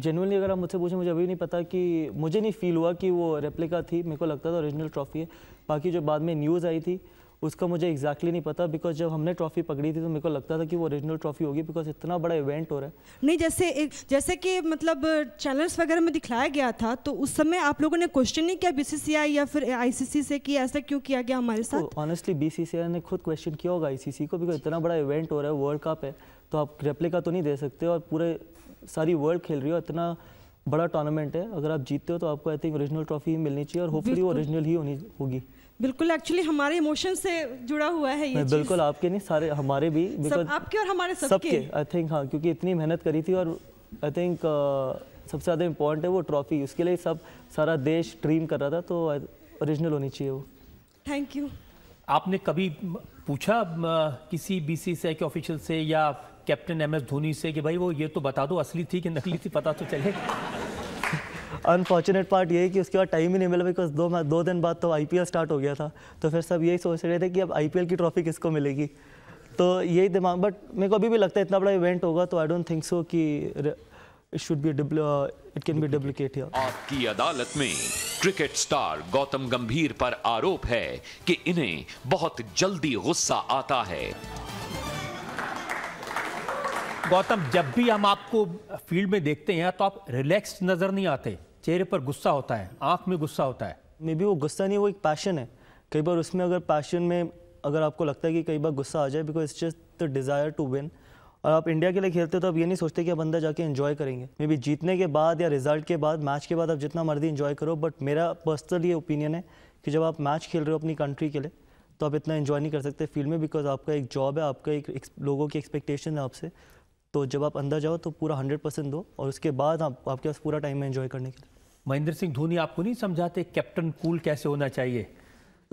जेनुअनली अगर आप मुझसे पूछें मुझे अभी नहीं पता कि मुझे नहीं फील हुआ कि वो रेप्लिका थी मेरे को लगता था ओरिजिनल ट्रॉफी है बाकी जो बाद में न्यूज़ आई थी उसका मुझे एग्जैक्टली exactly नहीं पता बिकॉज जब हमने ट्रॉफी पकड़ी थी तो मेरे को लगता था कि वो ओरिजिनल ट्रॉफी होगी बिकॉज इतना बड़ा इवेंट हो रहा है नहीं जैसे एक जैसे कि मतलब चैनल्स वगैरह में दिखलाया गया था तो उस समय आप लोगों ने क्वेश्चन नहीं किया बी या फिर आई से कि ऐसा क्यों किया गया हमारे साथ ऑनेस्टली तो बीसीसीआई ने खुद क्वेश्चन किया होगा आई को बिकॉज इतना बड़ा इवेंट हो रहा है वर्ल्ड कप है तो आप रेप्लिका तो नहीं दे सकते और पूरे सारी वर्ल्ड खेल रही हो इतना बड़ा टूर्नामेंट है अगर आप जीतते हो तो आपको आई थिंक ओरिजिनल ट्रॉफी मिलनी चाहिए और होपफुली ओरिजिनल ही होनी होगी बिल्कुल एक्चुअली हमारे इमोशन से जुड़ा हुआ है ये बिल्कुल आपके नहीं सारे हमारे भी सब आपके और हमारे सबके आई थिंक हाँ क्योंकि इतनी मेहनत करी थी और आई थिंक uh, सबसे ज़्यादा इम्पोर्टेंट है वो ट्रॉफी उसके लिए सब सारा देश ड्रीम कर रहा था तो ओरिजिनल होनी चाहिए वो थैंक यू आपने कभी पूछा uh, किसी सी e के ऑफिशियल से या कैप्टन एम एस धोनी से कि भाई वो ये तो बता दो असली थी कि नकली थी पता तो चले अनफॉर्चुनेट पार्ट ये है कि उसके बाद टाइम ही नहीं मिला बिकॉज दो दो दिन बाद तो आई स्टार्ट हो गया था तो फिर सब यही सोच रहे थे कि अब आई की ट्रॉफ़ी किसको मिलेगी तो यही दिमाग बट मेरे को अभी भी लगता है इतना बड़ा इवेंट होगा तो आई डोंट थिंक सो कि it should be it can be duplicate आपकी अदालत में क्रिकेट स्टार गौतम गंभीर पर आरोप है कि इन्हें बहुत जल्दी गुस्सा आता है गौतम जब भी हम आपको फील्ड में देखते हैं तो आप रिलैक्स नजर नहीं आते चेहरे पर गुस्सा होता है आँख में गुस्सा होता है मे बी वो गुस्सा नहीं वो एक पैशन है कई बार उसमें अगर पैशन में अगर आपको लगता है कि कई बार गुस्सा आ जाए because it's just the desire to win और आप इंडिया के लिए खेलते हो तो आप ये नहीं सोचते कि आप अंदर जाके इन्जॉय करेंगे मे बी जीतने के बाद या रिजल्ट के बाद मैच के बाद आप जितना मर्जी इन्जॉय करो बट मेरा पर्सनल ये ओपिनियन है कि जब आप मैच खेल रहे हो अपनी कंट्री के लिए तो आप इतना इन्जॉय नहीं कर सकते फील्ड में बिकॉज आपका एक जॉब है आपका एक लोगों की एक्सपेक्टेशन है आपसे तो जब आप अंदर जाओ तो पूरा हंड्रेड परसेंट दो और उसके बाद आप आपके पास पूरा टाइम है इन्जॉय करने के लिए महेंद्र सिंह धोनी आपको नहीं समझाते कैप्टन कूल कैसे होना चाहिए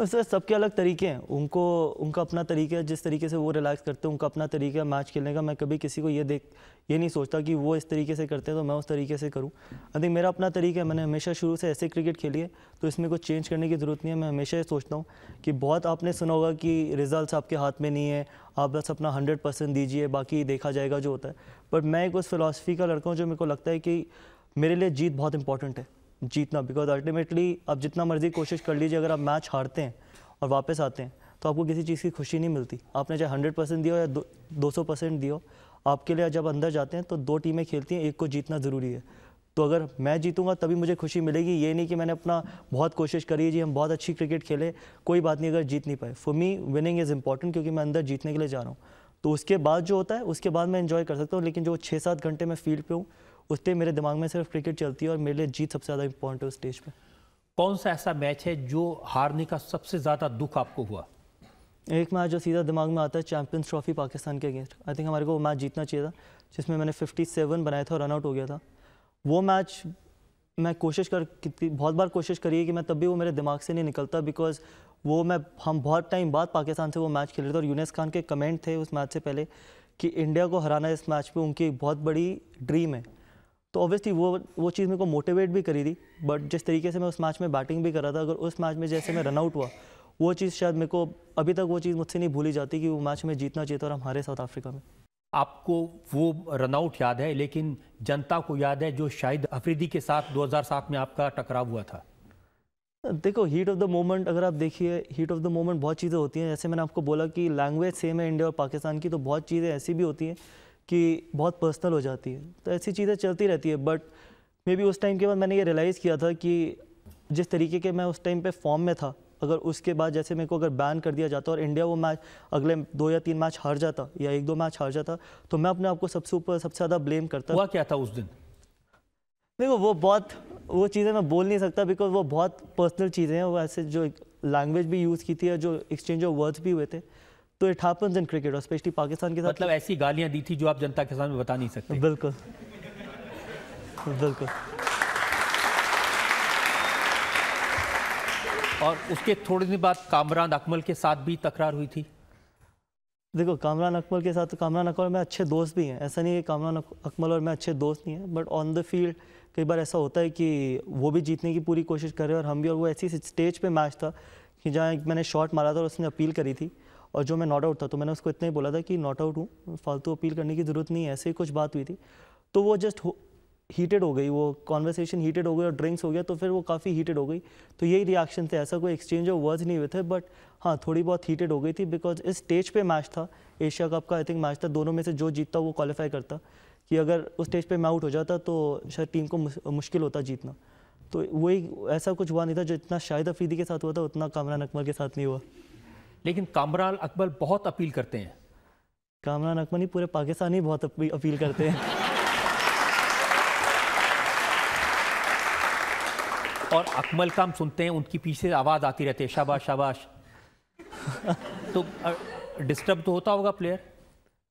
बस तो सर सबके अलग तरीके हैं उनको उनका अपना तरीका है जिस तरीके से वो रिलैक्स करते हैं उनका अपना तरीका है मैच खेलने का मैं कभी किसी को ये देख ये नहीं सोचता कि वो इस तरीके से करते हैं तो मैं उस तरीके से करूँ आई थिंक मेरा अपना तरीका है मैंने हमेशा शुरू से ऐसे क्रिकेट खेली है तो इसमें कुछ चेंज करने की ज़रूरत नहीं है मैं हमेशा ये सोचता हूँ कि बहुत आपने सुना होगा कि रिजल्ट आपके हाथ में नहीं है आप बस अपना हंड्रेड परसेंट दीजिए बाकी देखा जाएगा जो होता है बट मैं एक उस फिलासफ़ी का लड़का हूँ जो मेरे को लगता है कि मेरे लिए जीत बहुत इंपॉर्टेंट है जीतना बिकॉज अल्टीमेटली आप जितना मर्जी कोशिश कर लीजिए अगर आप मैच हारते हैं और वापस आते हैं तो आपको किसी चीज़ की खुशी नहीं मिलती आपने चाहे हंड्रेड परसेंट दिया या दो सौ परसेंट दिया आपके लिए जब अंदर जाते हैं तो दो टीमें खेलती हैं एक को जीतना ज़रूरी है तो अगर मैं जीतूंगा तभी मुझे खुशी मिलेगी ये नहीं कि मैंने अपना बहुत कोशिश करी जी हम बहुत अच्छी क्रिकेट खेले कोई बात नहीं अगर जीत नहीं पाए for me winning is important क्योंकि मैं अंदर जीतने के लिए जा रहा हूँ तो उसके बाद जो होता है उसके बाद मैं इन्जॉय कर सकता हूँ लेकिन जो छः सात घंटे मैं फील्ड पर हूँ उतने मेरे दिमाग में सिर्फ क्रिकेट चलती है और मेरे लिए जीत सबसे ज़्यादा इम्पोर्टेंट है उस स्टेज पर कौन सा ऐसा मैच है जो हारने का सबसे ज़्यादा दुख आपको हुआ एक मैच जो सीधा दिमाग में आता है चैंपियंस ट्रॉफी पाकिस्तान के अगेंस्ट आई थिंक हमारे को वो मैच जीतना चाहिए था जिसमें मैंने 57 बनाया था और रनआउट हो गया था वो मैच मैं कोशिश कर कितनी बहुत बार कोशिश करी है कि मैं तब भी वो मेरे दिमाग से नहीं निकलता बिकॉज वो मैं हम बहुत टाइम बाद पाकिस्तान से वो मैच खेल रहे थे और यूनेस खान के कमेंट थे उस मैच से पहले कि इंडिया को हराना इस मैच में उनकी एक बहुत बड़ी ड्रीम है तो ऑब्वियसली वो वो चीज़ मेरे को मोटिवेट भी करी थी बट जिस तरीके से मैं उस मैच में बैटिंग भी कर रहा था अगर उस मैच में जैसे मैं रनआउट हुआ वो चीज़ शायद मेरे को अभी तक वो चीज़ मुझसे नहीं भूली जाती कि वो मैच में जीतना चाहिए था और हमारे साउथ अफ्रीका में आपको वो रनआउट याद है लेकिन जनता को याद है जो शाहिद अफरीदी के साथ 2007 में आपका टकराव हुआ था देखो हीट ऑफ द मोमेंट अगर आप देखिए हीट ऑफ द मोमेंट बहुत चीज़ें होती हैं जैसे मैंने आपको बोला कि लैंग्वेज सेम है इंडिया और पाकिस्तान की तो बहुत चीज़ें ऐसी भी होती हैं कि बहुत पर्सनल हो जाती है तो ऐसी चीज़ें चलती रहती है बट मे बी उस टाइम के बाद मैंने ये रियलाइज़ किया था कि जिस तरीके के मैं उस टाइम पे फॉर्म में था अगर उसके बाद जैसे मेरे को अगर बैन कर दिया जाता और इंडिया वो मैच अगले दो या तीन मैच हार जाता या एक दो मैच हार जाता तो मैं अपने आप को सबसे ऊपर सबसे ज़्यादा ब्लेम करता हुआ क्या था उस दिन देखो वो बहुत वो चीज़ें मैं बोल नहीं सकता बिकॉज वो बहुत पर्सनल चीज़ें हैं वो ऐसे जो लैंग्वेज भी यूज़ की थी और जो एक्सचेंज ऑफ वर्ड्स भी हुए थे तो इट हैपन्स इन क्रिकेट और स्पेशली पाकिस्तान के साथ मतलब ऐसी गालियाँ दी थी जो आप जनता के सामने बता नहीं सकते बिल्कुल बिल्कुल और उसके थोड़े दिन बाद कामरान अकमल के साथ भी तकरार हुई थी देखो कामरान अकमल के साथ कामरान अकमल में अच्छे दोस्त भी हैं ऐसा नहीं है कामरान अकमल और मैं अच्छे दोस्त नहीं हैं बट ऑन द फील्ड कई बार ऐसा होता है कि वो भी जीतने की पूरी कोशिश कर रहे हैं और हम भी और वो ऐसी स्टेज पे मैच था कि जहाँ मैंने शॉट मारा था और उसने अपील करी थी और जो मैं नॉट आउट था तो मैंने उसको इतना ही बोला था कि नॉट आउट हूँ फालतू अपील करने की ज़रूरत नहीं है ऐसे ही कुछ बात हुई थी तो वो जस्ट हीटेड हो गई वो कॉन्वर्सेशन हीटेड हो गई और ड्रिंक्स हो गया तो फिर वो काफ़ी हीटेड हो गई तो यही रिएक्शन थे ऐसा कोई एक्सचेंज ऑफ वर्ड्स नहीं हुए थे बट हाँ थोड़ी बहुत हीटेड हो गई थी बिकॉज इस स्टेज पे मैच था एशिया कप का आई थिंक मैच था दोनों में से जो जीतता वो क्वालिफाई करता कि अगर उस स्टेज पर मैं आउट हो जाता तो शायद टीम को मुश्किल होता जीतना तो वही ऐसा कुछ हुआ नहीं था जो इतना शाहिद अफीदी के साथ हुआ था उतना कामरान अकमल के साथ नहीं हुआ लेकिन कामरान अकबर बहुत अपील करते हैं कामरान अकबर नहीं पूरे पाकिस्तान ही बहुत अपील करते हैं *laughs* और अकमल का हम सुनते हैं उनकी पीछे आवाज़ आती रहती है शाबाश शाबाश *laughs* तो डिस्टर्ब तो होता होगा प्लेयर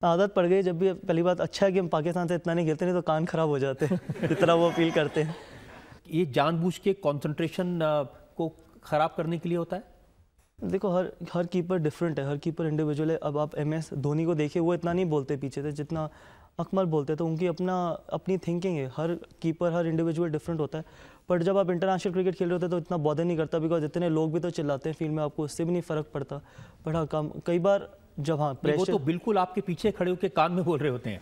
आदत पड़ गई जब भी पहली बात अच्छा है कि हम पाकिस्तान से इतना नहीं खेलते नहीं तो कान खराब हो जाते हैं इतना *laughs* वो अपील करते हैं ये जानबूझ के कंसंट्रेशन को ख़राब करने के लिए होता है देखो हर हर कीपर डिफरेंट है हर कीपर इंडिविजुअल है अब आप एम एस धोनी को देखिए वो इतना नहीं बोलते पीछे से जितना अकमल बोलते तो उनकी अपना अपनी थिंकिंग है हर कीपर हर इंडिविजुअल डिफरेंट होता है बट जब आप इंटरनेशनल क्रिकेट खेल रहे होते हैं तो इतना बॉदर नहीं करता बिकॉज इतने लोग भी तो चिल्लाते हैं फील्ड में आपको उससे भी नहीं फ़र्क पड़ता बट हाँ कम कई बार जब हाँ प्रेशर वो तो बिल्कुल आपके पीछे खड़े होकर कान में बोल रहे होते हैं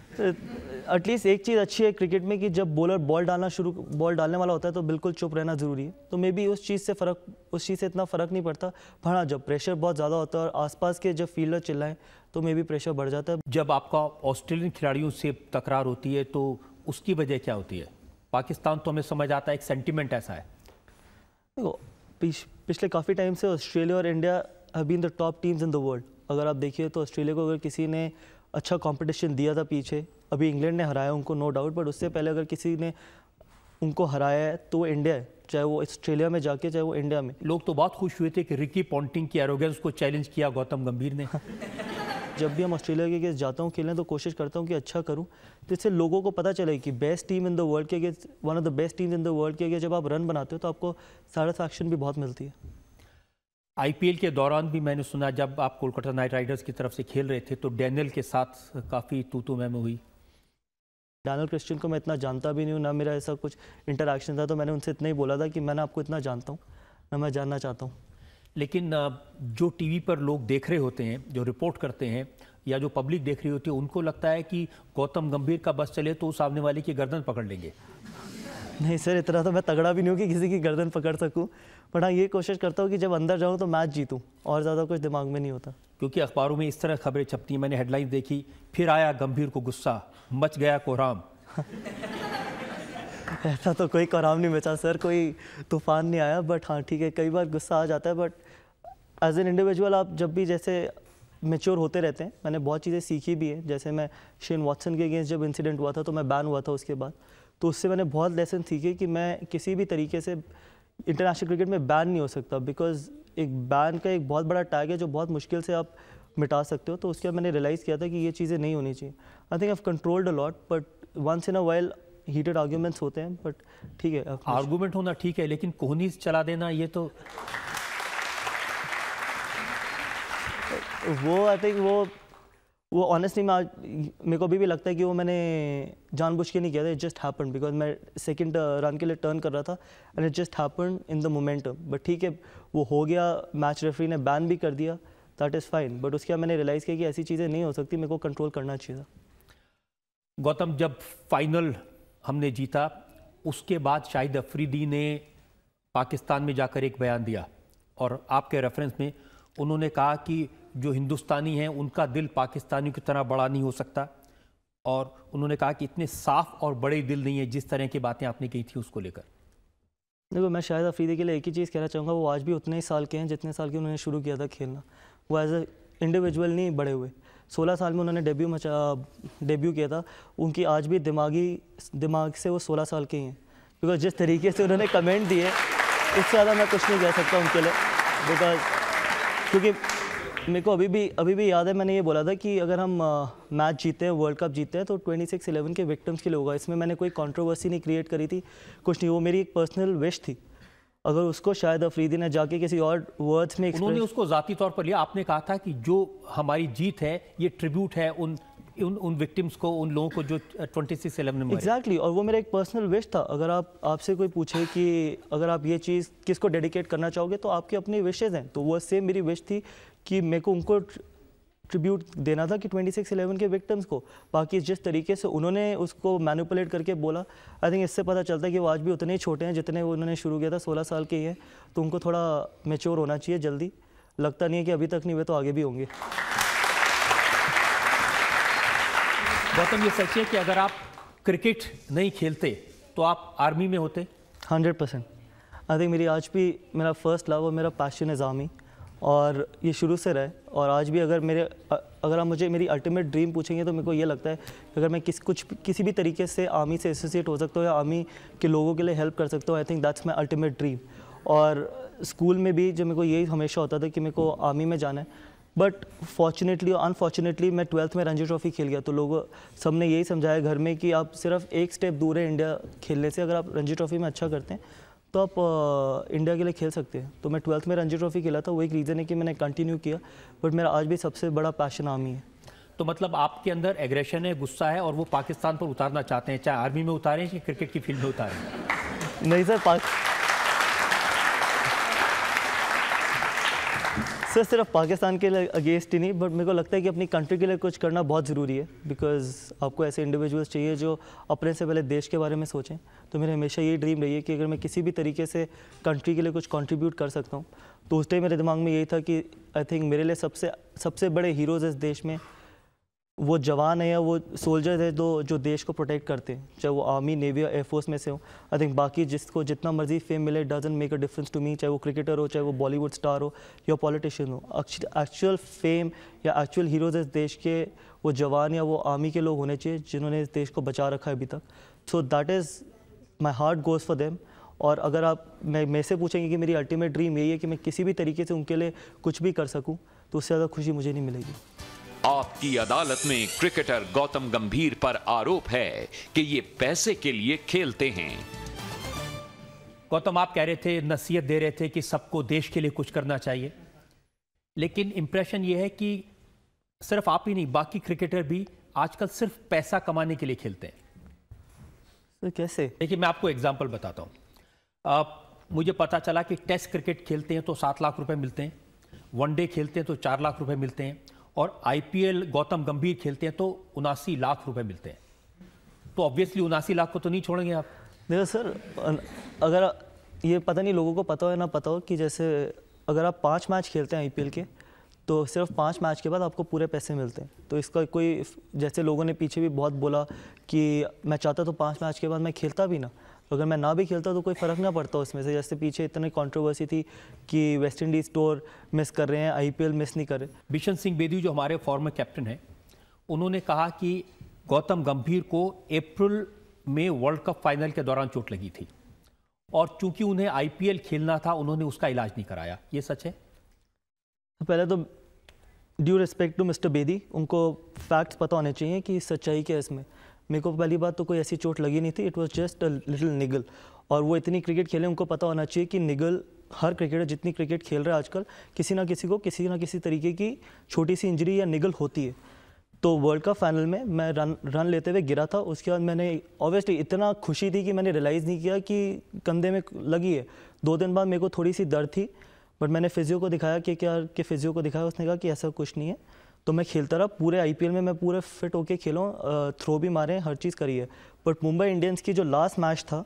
एटलीस्ट तो, एक चीज़ अच्छी है क्रिकेट में कि जब बॉलर बॉल डालना शुरू बॉल डालने वाला होता है तो बिल्कुल चुप रहना ज़रूरी है तो मे बी उस चीज़ से फ़र्क उस चीज़ से इतना फ़र्क नहीं पड़ता भरा हाँ, जब प्रेशर बहुत ज़्यादा होता है और आसपास के जब फील्डर चिल्लाएं तो मे बी प्रेशर बढ़ जाता है जब आपका ऑस्ट्रेलियन खिलाड़ियों से तकरार होती है तो उसकी वजह क्या होती है पाकिस्तान तो हमें समझ आता है एक सेंटिमेंट ऐसा है देखो पिछले काफ़ी टाइम से ऑस्ट्रेलिया और India have been the top teams in the world अगर आप देखिए तो ऑस्ट्रेलिया को अगर किसी ने अच्छा कंपटीशन दिया था पीछे अभी इंग्लैंड ने हराया उनको नो डाउट बट उससे पहले अगर किसी ने उनको हराया है तो वो इंडिया है चाहे वो ऑस्ट्रेलिया में जाके चाहे वो इंडिया में लोग तो बहुत खुश हुए थे कि रिकी पॉन्टिंग की एरोगेंस को चैलेंज किया गौतम गंभीर ने *laughs* जब भी हम ऑस्ट्रेलिया के अगेंस्ट जाता हूँ खेलने तो कोशिश करता हूँ कि अच्छा करूँ तो इससे लोगों को पता चले कि best team in the world के against one of the best team in the world के अगेंस्ट जब आप रन बनाते हो तो आपको साढ़े भी बहुत मिलती है आईपीएल के दौरान भी मैंने सुना जब आप कोलकाता नाइट राइडर्स की तरफ से खेल रहे थे तो डैनियल के साथ काफ़ी तू तो मैम हुई डैनल क्रिश्चियन को मैं इतना जानता भी नहीं हूँ ना मेरा ऐसा कुछ इंटरेक्शन था तो मैंने उनसे इतना ही बोला था कि मैं ना आपको इतना जानता हूँ ना मैं जानना चाहता हूँ लेकिन जो टीवी पर लोग देख रहे होते हैं जो रिपोर्ट करते हैं या जो पब्लिक देख रही होती है उनको लगता है कि गौतम गंभीर का बस चले तो सामने वाले की गर्दन पकड़ लेंगे नहीं सर इतना तो मैं तगड़ा भी नहीं हूँ कि किसी की गर्दन पकड़ सकूँ बट हाँ ये कोशिश करता हूँ कि जब अंदर जाऊँ तो मैच जीतूँ और ज़्यादा कुछ दिमाग में नहीं होता क्योंकि अखबारों में इस तरह खबरें छपती हैं मैंने हेडलाइन देखी फिर आया गंभीर को गुस्सा मच गया कोहराम *laughs* ऐसा तो कोई कोहराम नहीं मचा सर कोई तूफान नहीं आया बट हाँ ठीक है कई बार गुस्सा आ जाता है बट एज एन इंडिविजुअल आप जब भी जैसे मेच्योर होते रहते हैं मैंने बहुत चीज़ें सीखी भी हैं जैसे मैं शेन वॉटसन के अगेंस्ट जब इंसिडेंट हुआ था तो मैं बैन हुआ था उसके बाद तो उससे मैंने बहुत लेसन सीखे कि मैं किसी भी तरीके से इंटरनेशनल क्रिकेट में बैन नहीं हो सकता बिकॉज एक बैन का एक बहुत बड़ा टैग है जो बहुत मुश्किल से आप मिटा सकते हो तो उसके बाद मैंने रियलाइज़ किया था कि ये चीज़ें नहीं होनी चाहिए I think I controlled a lot but once in a while heated arguments होते हैं बट ठीक है आर्ग्यूमेंट होना ठीक है लेकिन कोहनी चला देना ये तो वो आई थिंक वो वो ऑनेस्टली मैं मेरे को अभी भी लगता है कि वो मैंने जानबूझ के नहीं किया था इट जस्ट हैपन बिकॉज मैं सेकंड रन uh, के लिए टर्न कर रहा था and it just happen in the moment but ठीक है वो हो गया मैच रेफरी ने बैन भी कर दिया दैट इज़ फाइन बट उसके बाद मैंने रियलाइज़ किया कि ऐसी चीज़ें नहीं हो सकती मेरे को कंट्रोल करना चाहिए था गौतम जब फाइनल हमने जीता उसके बाद शाहिद अफरीदी ने पाकिस्तान में जाकर एक बयान दिया और आपके रेफरेंस में उन्होंने कहा कि जो हिंदुस्तानी हैं उनका दिल पाकिस्तानियों की तरह बड़ा नहीं हो सकता और उन्होंने कहा कि इतने साफ और बड़े दिल नहीं है जिस तरह की बातें आपने कही थी उसको लेकर देखो मैं शायद अफरीदी के लिए एक ही चीज़ कहना चाहूँगा वो आज भी उतने ही साल के हैं जितने साल के उन्होंने शुरू किया था खेलना वो एज ए इंडिविजुअल नहीं बड़े हुए 16 साल में उन्होंने डेब्यू मचा डेब्यू किया था उनकी आज भी दिमागी दिमाग से वो 16 साल के ही हैं बिकॉज जिस तरीके से उन्होंने कमेंट दिए उससे ज़्यादा मैं कुछ नहीं कह सकता उनके लिए बिकॉज क्योंकि मेरे को अभी भी अभी भी याद है मैंने ये बोला था कि अगर हम मैच जीते हैं वर्ल्ड कप जीते हैं तो 26 11 के विक्टिम्स के लिए होगा इसमें मैंने कोई कंट्रोवर्सी नहीं क्रिएट करी थी कुछ नहीं वो मेरी एक पर्सनल विश थी अगर उसको शायद अफरीदी ने जाके किसी और वर्ड्स में उन्होंने उसको ज़ाती तौर पर लिया आपने कहा था कि जो हमारी जीत है ये ट्रिब्यूट है उन उन उन विक्टिम्स को उन लोगों को जो ट्वेंटी सिक्स इलेवन में एग्जैक्टली और वो मेरा एक पर्सनल विश था अगर आप आपसे कोई पूछे कि अगर आप ये चीज़ किसको डेडिकेट करना चाहोगे तो आपकी अपनी विशेज़ हैं तो वो सेम मेरी विश थी कि मेरे को उनको ट्रिब्यूट देना था कि 2611 के विक्टिम्स को बाकी जिस तरीके से उन्होंने उसको मैनुपलेट करके बोला आई थिंक इससे पता चलता है कि वो आज भी उतने ही छोटे हैं जितने वो उन्होंने शुरू किया था 16 साल के ही हैं तो उनको थोड़ा मेच्योर होना चाहिए जल्दी लगता नहीं है कि अभी तक नहीं हुए तो आगे भी होंगे गौतम ये सच है कि अगर आप क्रिकेट नहीं खेलते तो आप आर्मी में होते हंड्रेड परसेंट आई थिंक मेरी आज भी मेरा फर्स्ट लव और मेरा पैशन इज़ आर्मी और ये शुरू से रहे और आज भी अगर मेरे अगर आप मुझे मेरी अल्टीमेट ड्रीम पूछेंगे तो मेरे को ये लगता है कि अगर मैं किस कुछ किसी भी तरीके से आर्मी से एसोसिएट हो सकता हूँ या आर्मी के लोगों के लिए हेल्प कर सकता हूँ I think that's my ultimate dream और स्कूल में भी जो मेरे को यही हमेशा होता था कि मेरे को आर्मी में जाना है बट फॉर्चुनेटली और अनफॉर्चुनेटली मैं ट्वेल्थ में रणजी ट्रॉफी खेल गया तो लोगों सब ने यही समझाया घर में कि आप सिर्फ एक स्टेप दूर है इंडिया खेलने से अगर आप रणजी ट्रॉफी में अच्छा करते हैं तो आप इंडिया के लिए खेल सकते हैं तो मैं ट्वेल्थ में रणजी ट्रॉफी खेला था वो एक रीज़न है कि मैंने कंटिन्यू किया बट मेरा आज भी सबसे बड़ा पैशन आर्मी है तो मतलब आपके अंदर एग्रेशन है गुस्सा है और वो पाकिस्तान पर उतारना चाहते हैं चाहे आर्मी में उतारें या क्रिकेट की फील्ड में उतारें नहीं सर पाकिस्तान सर सिर्फ पाकिस्तान के लिए अगेंस्ट ही नहीं बट मेरे को लगता है कि अपनी कंट्री के लिए कुछ करना बहुत ज़रूरी है बिकॉज आपको ऐसे इंडिविजुअल्स चाहिए जो अपने से पहले देश के बारे में सोचें तो मेरे हमेशा ये ड्रीम रही है कि अगर मैं किसी भी तरीके से कंट्री के लिए कुछ कॉन्ट्रीब्यूट कर सकता हूँ तो उस टाइम मेरे दिमाग में यही था कि आई थिंक मेरे लिए सबसे सबसे बड़े हीरोज़ इस देश में वो जवान है या वो सोल्जर है तो जो देश को प्रोटेक्ट करते हैं चाहे वो आर्मी नेवी या एयरफोर्स में से हो आई थिंक बाकी जिसको जितना मर्जी फेम मिले doesn't make a difference to me चाहे वो क्रिकेटर हो चाहे वो बॉलीवुड स्टार हो या पॉलिटिशियन हो एक्चुअल फेम या एक्चुअल हीरोज इस देश के वो जवान या वो आर्मी के लोग होने चाहिए जिन्होंने इस देश को बचा रखा है अभी तक so that is my heart goes for them और अगर आप मैं मेरे से पूछेंगे कि मेरी अल्टीमेट ड्रीम यही है कि मैं किसी भी तरीके से उनके लिए कुछ भी कर सकूँ तो उससे ज़्यादा खुशी मुझे नहीं मिलेगी आपकी अदालत में क्रिकेटर गौतम गंभीर पर आरोप है कि ये पैसे के लिए खेलते हैं गौतम आप कह रहे थे नसीहत दे रहे थे कि सबको देश के लिए कुछ करना चाहिए लेकिन इंप्रेशन ये है कि सिर्फ आप ही नहीं बाकी क्रिकेटर भी आजकल सिर्फ पैसा कमाने के लिए खेलते हैं तो कैसे देखिए मैं आपको एग्जाम्पल बताता हूँ मुझे पता चला कि टेस्ट क्रिकेट खेलते हैं तो सात लाख रुपए मिलते हैं वनडे खेलते हैं तो चार लाख रुपए मिलते हैं और आईपीएल गौतम गंभीर खेलते हैं तो उनासी लाख रुपए मिलते हैं तो ऑब्वियसली उनासी लाख को तो नहीं छोड़ेंगे आप देखो सर अगर ये पता नहीं लोगों को पता हो या ना पता हो कि जैसे अगर आप पाँच मैच खेलते हैं आईपीएल के तो सिर्फ पाँच मैच के बाद आपको पूरे पैसे मिलते हैं तो इसका कोई जैसे लोगों ने पीछे भी बहुत बोला कि मैं चाहता तो पाँच मैच के बाद मैं खेलता भी ना तो अगर मैं ना भी खेलता तो कोई फ़र्क ना पड़ता उसमें से जैसे पीछे इतनी कंट्रोवर्सी थी कि वेस्ट इंडीज़ टूर मिस कर रहे हैं आईपीएल मिस नहीं कर रहे बिशन सिंह बेदी जो हमारे फॉर्मर कैप्टन हैं उन्होंने कहा कि गौतम गंभीर को अप्रैल में वर्ल्ड कप फाइनल के दौरान चोट लगी थी और चूंकि उन्हें आईपीएल खेलना था उन्होंने उसका इलाज नहीं कराया ये सच है तो पहले तो due respect to mister Bedi उनको फैक्ट्स पता होने चाहिए कि सच्चाई क्या है इसमें मेरे को पहली बात तो कोई ऐसी चोट लगी नहीं थी it was just a little niggle और वो इतनी क्रिकेट खेले उनको पता होना चाहिए कि निगल हर क्रिकेटर जितनी क्रिकेट खेल रहा है आजकल किसी ना किसी को किसी ना किसी तरीके की छोटी सी इंजरी या निगल होती है तो वर्ल्ड कप फाइनल में मैं रन रन लेते हुए गिरा था उसके बाद मैंने ऑब्वियसली इतना खुशी थी कि मैंने रियलाइज़ नहीं किया कि कंधे में लगी है दो दिन बाद मेरे को थोड़ी सी दर्द थी बट मैंने फिजियो को दिखाया कि क्या कि फिजियो को दिखाया उसने कहा कि ऐसा कुछ नहीं है तो मैं खेलता रहा पूरे आई में मैं पूरे फिट होके खेलूँ थ्रो भी मारें हर चीज़ करी है बट मुंबई इंडियंस की जो लास्ट मैच था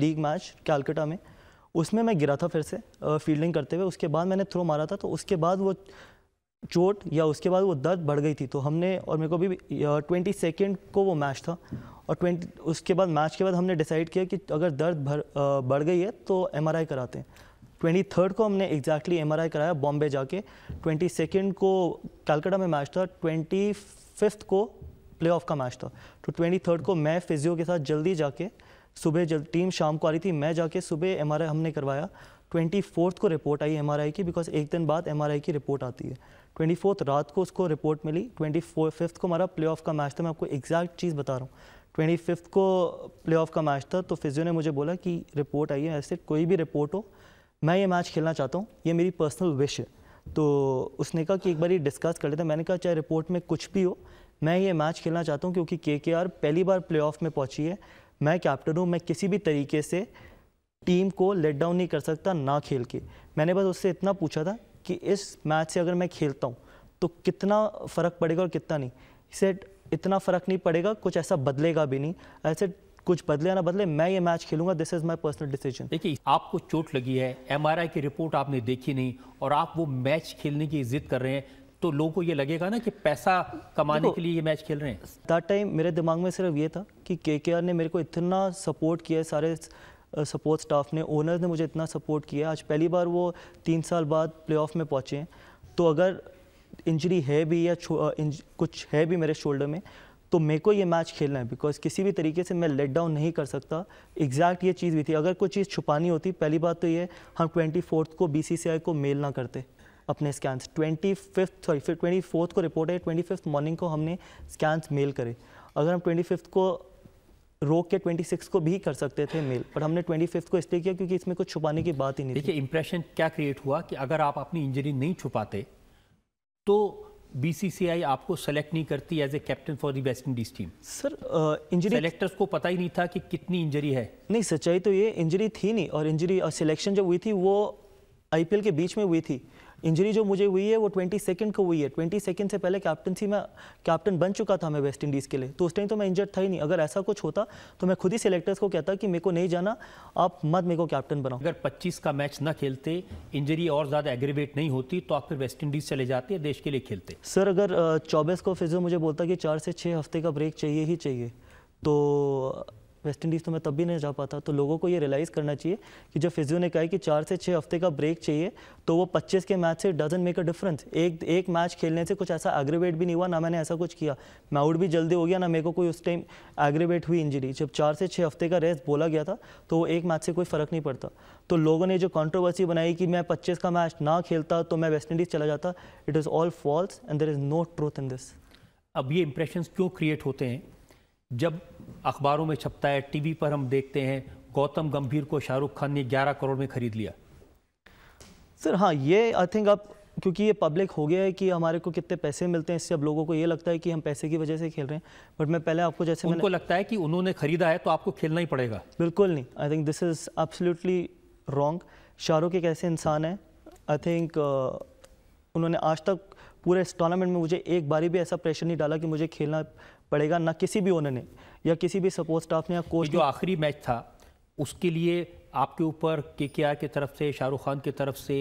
लीग मैच कैलकटा में उसमें मैं गिरा था फिर से फील्डिंग करते हुए उसके बाद मैंने थ्रो मारा था तो उसके बाद वो चोट या उसके बाद वो दर्द बढ़ गई थी तो हमने और मेरे को भी ट्वेंटी सेकेंड को वो मैच था और ट्वेंटी उसके बाद मैच के बाद हमने डिसाइड किया कि अगर दर्द भर बढ़ गई है तो एमआरआई कराते हैं ट्वेंटी थर्ड को हमने एग्जैक्टली एम कराया बॉम्बे जाके ट्वेंटी सेकेंड को कलकत्ता में मैच था ट्वेंटी फिफ्थ को प्ले ऑफ का मैच था तो ट्वेंटी थर्ड को मैं फिजियो के साथ जल्दी जाके सुबह जल्द टीम शाम को आ रही थी मैं जाके सुबह एम हमने करवाया ट्वेंटी फोर्थ को रिपोर्ट आई एम की बिकॉज एक दिन बाद एम की रिपोर्ट आती है ट्वेंटी फोर्थ रात को उसको रिपोर्ट मिली ट्वेंटी फोर फिफ्थ को हमारा प्ले ऑफ का मैच था मैं आपको एग्जैक्ट चीज़ बता रहा हूँ ट्वेंटी फिफ्थ को प्ले ऑफ का मैच था तो फिजियो ने मुझे बोला कि रिपोर्ट आई है ऐसे कोई भी रिपोर्ट हो मैं ये मैच खेलना चाहता हूँ ये मेरी पर्सनल विश है तो उसने कहा कि एक बार ये डिस्कस कर लेते हैं मैंने कहा चाहे अच्छा, रिपोर्ट में कुछ भी हो मैं ये मैच खेलना चाहता हूँ क्योंकि के के आर पहली बार प्ले में पहुँची है मैं कैप्टन हूँ मैं किसी भी तरीके से टीम को लेट डाउन नहीं कर सकता ना खेल के मैंने बस उससे इतना पूछा था कि इस मैच से अगर मैं खेलता हूँ तो कितना फ़र्क पड़ेगा और कितना नहीं सेट इतना फ़र्क नहीं पड़ेगा कुछ ऐसा बदलेगा भी नहीं ऐसे कुछ बदले या ना बदले मैं ये मैच खेलूंगा this is my personal decision देखिए आपको चोट लगी है एमआरआई की रिपोर्ट आपने देखी नहीं और आप वो मैच खेलने की इज्जत कर रहे हैं तो लोगों को ये लगेगा ना कि पैसा कमाने के लिए ये मैच खेल रहे हैं दैट टाइम मेरे दिमाग में सिर्फ ये था कि के ने मेरे को इतना सपोर्ट किया सारे सपोर्ट स्टाफ ने ओनर ने मुझे इतना सपोर्ट किया आज पहली बार वो तीन साल बाद प्ले में पहुँचे हैं तो अगर इंजरी है भी या कुछ है भी मेरे शोल्डर में तो मेरे को ये मैच खेलना है बिकॉज किसी भी तरीके से मैं लेट डाउन नहीं कर सकता एग्जैक्ट ये चीज़ भी थी अगर कोई चीज़ छुपानी होती पहली बात तो ये हम ट्वेंटी फोर्थ को बी को मेल ना करते अपने स्कैंस ट्वेंटी फिफ्थ सॉरी फिर ट्वेंटी फोर्थ को रिपोर्ट है ट्वेंटी फिफ्थ मॉर्निंग को हमने स्कैंस मेल करे अगर हम ट्वेंटी फिफ्थ को रोक के 26 को भी कर सकते थे मेल पर हमने 25 को इसलिए किया क्योंकि इसमें कुछ छुपाने की बात ही नहीं देखिए इंप्रेशन क्या क्रिएट हुआ कि अगर आप अपनी इंजरी नहीं छुपाते तो बीसीसीआई आपको सेलेक्ट नहीं करती as a captain for the West Indies team sir injury selectors को पता ही नहीं था कि कितनी इंजरी है नहीं सच्चाई तो ये इंजरी थी नहीं और इंजरी और सिलेक्शन जब हुई थी वो आईपीएल के बीच में हुई थी इंजरी जो मुझे हुई है वो ट्वेंटी सेकेंड को हुई है ट्वेंटी सेकेंड से पहले कैप्टनसी में कैप्टन बन चुका था मैं वेस्ट इंडीज़ के लिए तो उस टाइम तो मैं इंजर्ड था ही नहीं अगर ऐसा कुछ होता तो मैं खुद ही सिलेक्टर्स को कहता कि मेरे को नहीं जाना आप मत मेरे को कैप्टन बनाओ अगर पच्चीस का मैच ना खेलते इंजरी और ज़्यादा एग्रीवेट नहीं होती तो आप फिर वेस्ट इंडीज़ चले जाते देश के लिए खेलते सर अगर चौबीस को फिजो मुझे बोलता कि चार से छः हफ्ते का ब्रेक चाहिए ही चाहिए तो वेस्ट इंडीज़ तो मैं तब भी नहीं जा पाता तो लोगों को ये रियलाइज़ करना चाहिए कि जब फिजियो ने कहा कि चार से छः हफ्ते का ब्रेक चाहिए तो वो 25 के मैच से डजन मेक अ डिफरेंस एक एक मैच खेलने से कुछ ऐसा एग्रीवेट भी नहीं हुआ ना मैंने ऐसा कुछ किया मैं आउट भी जल्दी हो गया ना मेरे को कोई उस टाइम एग्रीवेट हुई इंजरी जब चार से छः हफ्ते का रेस्ट बोला गया था तो वो एक मैच से कोई फ़र्क नहीं पड़ता तो लोगों ने जो कॉन्ट्रोवर्सी बनाई कि मैं पच्चीस का मैच ना खेलता तो मैं वेस्ट इंडीज़ चला जाता it is all false and there is no truth in this अब ये इम्प्रेशन क्यों क्रिएट होते हैं जब अखबारों में छपता है टीवी पर हम देखते हैं गौतम गंभीर को शाहरुख खान ने 11 करोड़ में खरीद लिया सर हाँ ये आई थिंक अब क्योंकि ये पब्लिक हो गया है कि हमारे को कितने पैसे मिलते हैं इससे अब लोगों को ये लगता है कि हम पैसे की वजह से खेल रहे हैं बट मैं पहले आपको जैसे उनको लगता है कि उन्होंने खरीदा है तो आपको खेलना ही पड़ेगा बिल्कुल नहीं I think this is absolutely wrong Shahrukh एक ऐसे इंसान है आई थिंक uh, उन्होंने आज तक पूरे इस टूर्नामेंट में मुझे एक बारी भी ऐसा प्रेशर नहीं डाला कि मुझे खेलना पड़ेगा ना किसी भी ओनर ने या किसी भी सपोर्ट स्टाफ ने या कोच जो आखिरी मैच था उसके लिए आपके ऊपर के के की तरफ से शाहरुख खान की तरफ से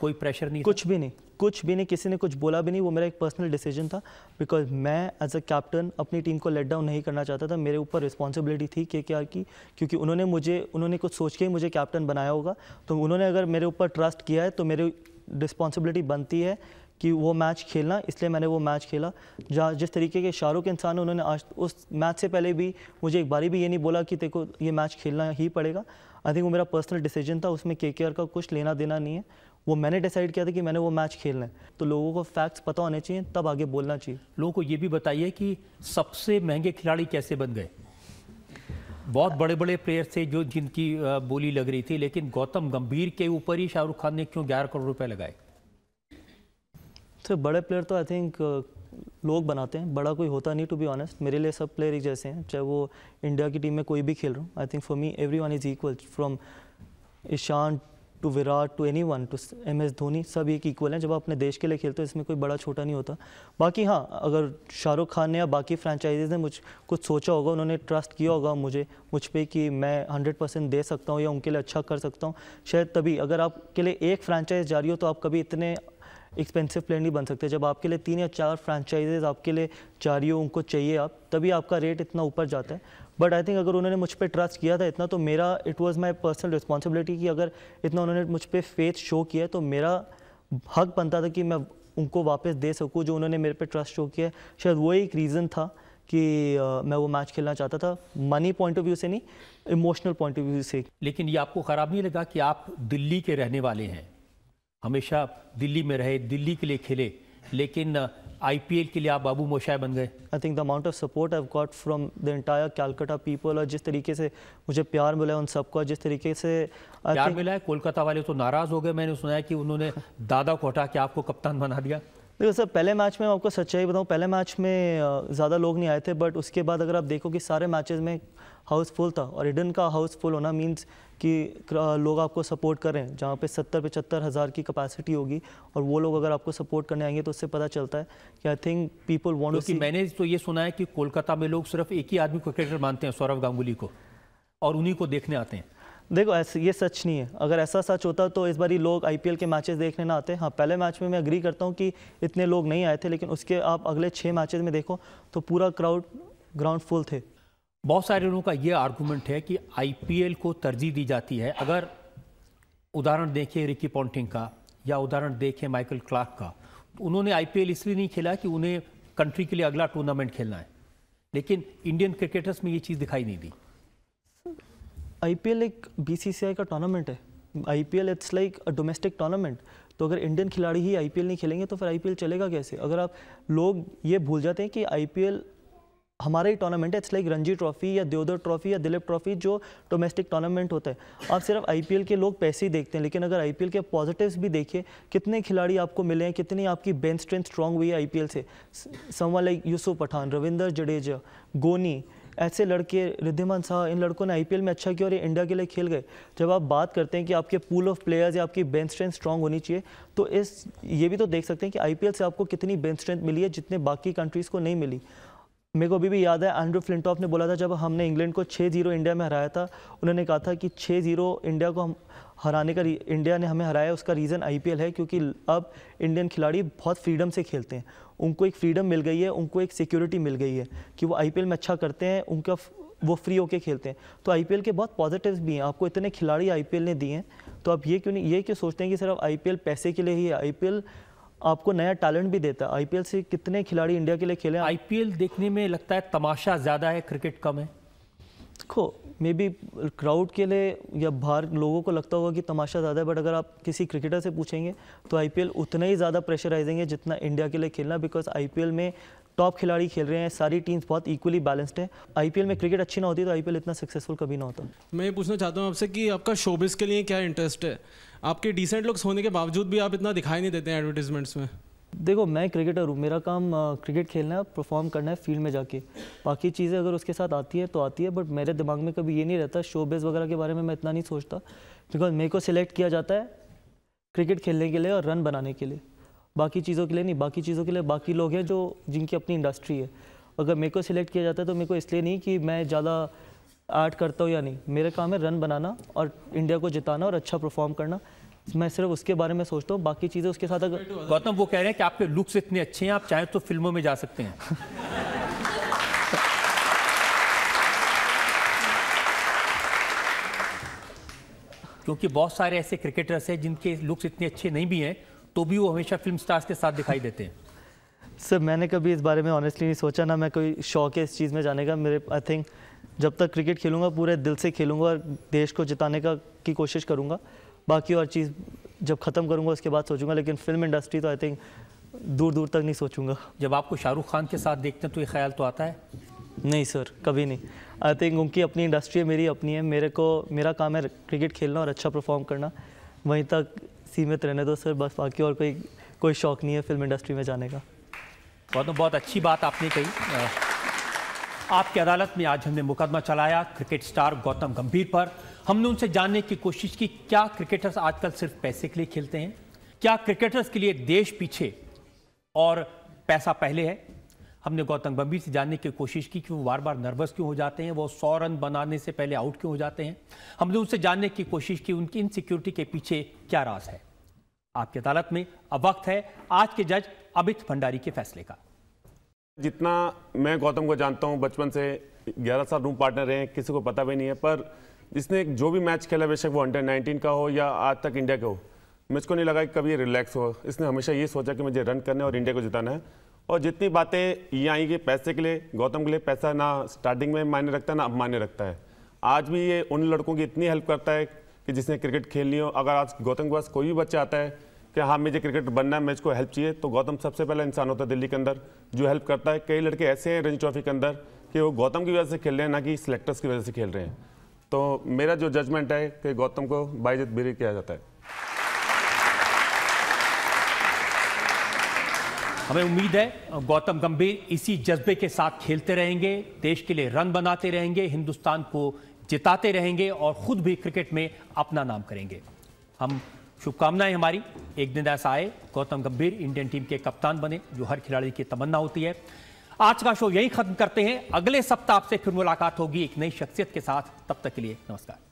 कोई प्रेशर नहीं कुछ भी नहीं कुछ भी नहीं किसी ने कुछ बोला भी नहीं वो मेरा एक पर्सनल डिसीजन था बिकॉज मैं एज अ कैप्टन अपनी टीम को लेट डाउन नहीं करना चाहता था मेरे ऊपर रिस्पॉन्सिबिलिटी थी के के आर की क्योंकि उन्होंने मुझे उन्होंने कुछ सोच के ही मुझे कैप्टन बनाया होगा तो उन्होंने अगर मेरे ऊपर ट्रस्ट किया है तो मेरी रिस्पॉन्सिबिलिटी बनती है कि वो मैच खेलना इसलिए मैंने वो मैच खेला जहाँ जिस तरीके के शाहरुख इंसान है उन्होंने आज उस मैच से पहले भी मुझे एक बारी भी ये नहीं बोला कि देखो ये मैच खेलना ही पड़ेगा आई थिंक वो मेरा पर्सनल डिसीजन था उसमें के का कुछ लेना देना नहीं है वो मैंने डिसाइड किया था कि मैंने वो मैच खेलना है तो लोगों को फैक्ट्स पता होने चाहिए तब आगे बोलना चाहिए लोगों को ये भी बताइए कि सबसे महंगे खिलाड़ी कैसे बन गए बहुत बड़े बड़े प्लेयर थे जो जिनकी बोली लग रही थी लेकिन गौतम गंभीर के ऊपर ही शाहरुख खान ने क्यों ग्यारह करोड़ रुपए लगाए तो बड़े प्लेयर तो आई थिंक uh, लोग बनाते हैं बड़ा कोई होता नहीं टू बी ऑनेस्ट मेरे लिए सब प्लेयर एक जैसे हैं चाहे वो इंडिया की टीम में कोई भी खेल रहा हूँ I think for me every one is equal from Ishan to Virat to any one to M S Dhoni सब एक इक्वल हैं जब आप अपने देश के लिए खेलते हो इसमें कोई बड़ा छोटा नहीं होता बाकी हाँ अगर शाहरुख खान ने या बाकी फ्रेंचाइजीज ने मुझ कुछ सोचा होगा उन्होंने ट्रस्ट किया होगा मुझे मुझ पर कि मैं हंड्रेड परसेंट दे सकता हूँ या उनके लिए अच्छा कर सकता हूँ शायद तभी अगर आपके लिए एक फ्रेंचाइज जारी हो तो आप कभी इतने एक्सपेंसिव प्लेन नहीं बन सकते जब आपके लिए तीन या चार फ्रेंचाइजेज आपके लिए जा रही हो उनको चाहिए आप तभी आपका रेट इतना ऊपर जाता है बट आई थिंक अगर उन्होंने मुझ पर ट्रस्ट किया था इतना तो मेरा it was my personal responsibility कि अगर इतना उन्होंने मुझ पर फेथ शो किया तो मेरा हक बनता था कि मैं उनको वापस दे सकूँ जो उन्होंने मेरे पे ट्रस्ट शो किया शायद वो एक रीज़न था कि आ, मैं वो मैच खेलना चाहता था मनी पॉइंट ऑफ व्यू से नहीं इमोशनल पॉइंट ऑफ व्यू से लेकिन ये आपको ख़राब नहीं लगा कि आप दिल्ली के रहने वाले हैं हमेशा दिल्ली में रहे दिल्ली के लिए खेले लेकिन आईपीएल के लिए आप बाबू मोशाय बन गए I think the amount of support I got from the entire Calcutta people और जिस तरीके से मुझे प्यार मिला है उन सबको जिस तरीके से I प्यार think... मिला है कोलकाता वाले तो नाराज़ हो गए मैंने सुना कि उन्होंने दादा को हटा के आपको कप्तान बना दिया देखो सर पहले मैच में आपको सच्चाई बताऊँ पहले मैच में ज़्यादा लोग नहीं आए थे बट उसके बाद अगर आप देखो कि सारे मैचेज में हाउस फुल था और इडन का हाउस फुल होना मीन्स कि लोग आपको सपोर्ट करें जहाँ पे सत्तर पचहत्तर हज़ार की कैपेसिटी होगी और वो लोग अगर आपको सपोर्ट करने आएंगे तो उससे पता चलता है कि I think people want to मैंने तो ये सुना है कि कोलकाता में लोग सिर्फ एक ही आदमी को क्रिकेटर मानते हैं सौरभ गांगुली को और उन्हीं को देखने आते हैं देखो ऐसे ये सच नहीं है अगर ऐसा सच होता तो इस बार लोग आई के मैचेस देखने ना आते हाँ पहले मैच में मैं अग्री करता हूँ कि इतने लोग नहीं आए थे लेकिन उसके आप अगले छः मैचेस में देखो तो पूरा क्राउड ग्राउंड फुल थे बहुत सारे लोगों का ये आर्गूमेंट है कि आईपीएल को तरजीह दी जाती है अगर उदाहरण देखें रिकी पॉन्टिंग का या उदाहरण देखें माइकल क्लार्क का तो उन्होंने आईपीएल इसलिए नहीं खेला कि उन्हें कंट्री के लिए अगला टूर्नामेंट खेलना है लेकिन इंडियन क्रिकेटर्स में ये चीज़ दिखाई नहीं दी आईपीएल एक बीसीसीआई का टूर्नामेंट है IPL it's like a domestic tournament तो अगर इंडियन खिलाड़ी ही आईपीएल नहीं खेलेंगे तो फिर आईपीएल चलेगा कैसे अगर आप लोग ये भूल जाते हैं कि आईपीएल हमारा ही टूर्नामेंट है इट्स लाइक रणजी ट्रॉफी या देवधर ट्रॉफी या दिलीप ट्रॉफी जो डोमेस्टिक टूर्नामेंट होता है आप सिर्फ आई के लोग पैसे ही देखते हैं लेकिन अगर आई के पॉजिटिव्स भी देखिए कितने खिलाड़ी आपको मिले हैं कितनी आपकी बेन स्ट्रेंथ स्ट्रॉन्ग हुई है आई से समवा लाइक यूसुफ पठान रविंदर जडेजा गोनी ऐसे लड़के रिद्धिमान साह इन लड़कों ने आईपीएल में अच्छा किया और ये इंडिया के लिए खेल गए जब आप बात करते हैं कि आपके पूल ऑफ प्लेयर्स या आपकी बेंच स्ट्रेंथ स्ट्रांग होनी चाहिए तो इस ये भी तो देख सकते हैं कि आईपीएल से आपको कितनी बेंच स्ट्रेंथ मिली है जितने बाकी कंट्रीज़ को नहीं मिली मेरे को अभी भी याद है एंड्रू फ्लिंटॉफ ने बोला था जब हमने इंग्लैंड को छः जीरो इंडिया में हराया था उन्होंने कहा था कि छः जीरो इंडिया को हम हराने का इंडिया ने हमें हराया उसका रीज़न आईपीएल है क्योंकि अब इंडियन खिलाड़ी बहुत फ्रीडम से खेलते हैं उनको एक फ्रीडम मिल गई है उनको एक सिक्योरिटी मिल गई है कि वो आई में अच्छा करते हैं उनका वो फ्री होके खेलते हैं तो आई के बहुत पॉजिटिव्स भी हैं आपको इतने खिलाड़ी आई ने दिए हैं तो आप ये क्यों नहीं ये क्यों सोचते हैं कि सिर्फ आई पैसे के लिए ही है आईपीएल आपको नया टैलेंट भी देता है आईपीएल से कितने खिलाड़ी इंडिया के लिए खेले आईपीएल देखने में लगता है तमाशा ज़्यादा है क्रिकेट कम है देखो मे बी क्राउड के लिए या बाहर लोगों को लगता होगा कि तमाशा ज़्यादा है बट अगर आप किसी क्रिकेटर से पूछेंगे तो आईपीएल उतना ही ज़्यादा प्रेशराइजिंग है जितना इंडिया के लिए खेलना बिकॉज आईपीएल में टॉप खिलाड़ी खेल रहे हैं सारी टीम्स बहुत इक्वली बैलेंस्ड है आईपीएल में क्रिकेट अच्छी ना होती तो आईपीएल इतना सक्सेसफुल कभी ना होता मैं ये पूछना चाहता हूँ आपसे कि आपका शोबिस के लिए क्या इंटरेस्ट है आपके डिसेंट लुक्स होने के बावजूद भी आप इतना दिखाई नहीं देते हैं एडवर्टीजमेंट्स में देखो मैं क्रिकेटर हूँ मेरा काम क्रिकेट खेलना है परफॉर्म करना है फील्ड में जाके बाकी चीज़ें अगर उसके साथ आती है तो आती है बट मेरे दिमाग में कभी ये नहीं रहता शो बेस वगैरह के बारे में मैं इतना नहीं सोचता बिकॉज मेरे को सिलेक्ट किया जाता है क्रिकेट खेलने के लिए और रन बनाने के लिए बाकी चीज़ों के लिए नहीं बाकी चीज़ों के लिए बाकी लोग हैं जो जिनकी अपनी इंडस्ट्री है अगर मेरे को सिलेक्ट किया जाता है तो मेरे को इसलिए नहीं कि मैं ज़्यादा आर्ट करता हूँ या नहीं मेरा काम है रन बनाना और इंडिया को जिताना और अच्छा परफॉर्म करना मैं सिर्फ उसके बारे में सोचता हूँ बाकी चीज़ें उसके साथ अगर गौतम वो कह रहे हैं कि आपके लुक्स इतने अच्छे हैं आप चाहें तो फिल्मों में जा सकते हैं क्योंकि बहुत सारे ऐसे क्रिकेटर्स हैं जिनके लुक्स इतने अच्छे नहीं भी हैं तो भी वो हमेशा फिल्म स्टार्स के साथ दिखाई देते हैं सर मैंने कभी इस बारे में ऑनेस्टली नहीं सोचा ना मैं कोई शौक है इस चीज़ में जाने का मेरे आई थिंक जब तक क्रिकेट खेलूँगा पूरे दिल से खेलूँगा और देश को जिताने का की कोशिश करूँगा बाकी और चीज़ जब ख़त्म करूँगा उसके बाद सोचूंगा लेकिन फिल्म इंडस्ट्री तो आई थिंक दूर दूर तक नहीं सोचूंगा जब आपको शाहरुख खान के साथ देखते हैं तो ये ख्याल तो आता है नहीं सर कभी नहीं आई थिंक उनकी अपनी इंडस्ट्री है मेरी अपनी है मेरे को मेरा काम है क्रिकेट खेलना और अच्छा परफॉर्म करना वहीं तक सीमित रहने दो सर बस बाकी और कोई कोई शौक़ नहीं है फिल्म इंडस्ट्री में जाने का बहुत बहुत अच्छी बात आपने कही आपकी अदालत में आज हमने मुकदमा चलाया क्रिकेट स्टार गौतम गंभीर पर हमने उनसे जानने की कोशिश की क्या क्रिकेटर्स आजकल सिर्फ पैसे के लिए खेलते हैं क्या क्रिकेटर्स के लिए देश पीछे और पैसा पहले है हमने गौतम गंभीर से जानने की कोशिश की कि वो बार बार नर्वस क्यों हो जाते हैं वो सौ रन बनाने से पहले आउट क्यों हो जाते हैं हमने उनसे जानने की कोशिश की उनकी इनसिक्योरिटी के पीछे क्या राज है आपकी अदालत में अब वक्त है आज के जज अमित भंडारी के फैसले का जितना मैं गौतम को जानता हूँ बचपन से ग्यारह साल रूम पार्टनर रहे हैं किसी को पता भी नहीं है पर इसने जो भी मैच खेला बेशक वो अंडर 19 का हो या आज तक इंडिया का हो मुझको नहीं लगा कि कभी रिलैक्स हो इसने हमेशा ये सोचा कि मुझे रन करना है और इंडिया को जिताना है और जितनी बातें ये आई कि पैसे के लिए गौतम के लिए पैसा ना स्टार्टिंग में मायने रखता है ना अब मायने रखता है आज भी ये उन लड़कों की इतनी हेल्प करता है कि जिसने क्रिकेट खेलनी हो अगर आज गौतम के पास कोई भी बच्चा आता है कि हाँ मुझे क्रिकेट बनना है इसको हेल्प चाहिए तो गौतम सबसे पहला इंसान होता है दिल्ली के अंदर जो हेल्प करता है कई लड़के ऐसे हैं रणजी ट्रॉफी के अंदर कि वो गौतम की वजह से खेल रहे हैं ना कि सिलेक्टर्स की वजह से खेल रहे हैं तो मेरा जो जजमेंट है कि गौतम को बाइजत बिरी किया जाता है हमें उम्मीद है गौतम गंभीर इसी जज्बे के साथ खेलते रहेंगे देश के लिए रन बनाते रहेंगे हिंदुस्तान को जिताते रहेंगे और ख़ुद भी क्रिकेट में अपना नाम करेंगे हम शुभकामनाएं हमारी एक दिन ऐसा आए गौतम गंभीर इंडियन टीम के कप्तान बने जो हर खिलाड़ी की तमन्ना होती है आज का शो यही खत्म करते हैं अगले सप्ताह आपसे फिर मुलाकात होगी एक नई शख्सियत के साथ तब तक के लिए नमस्कार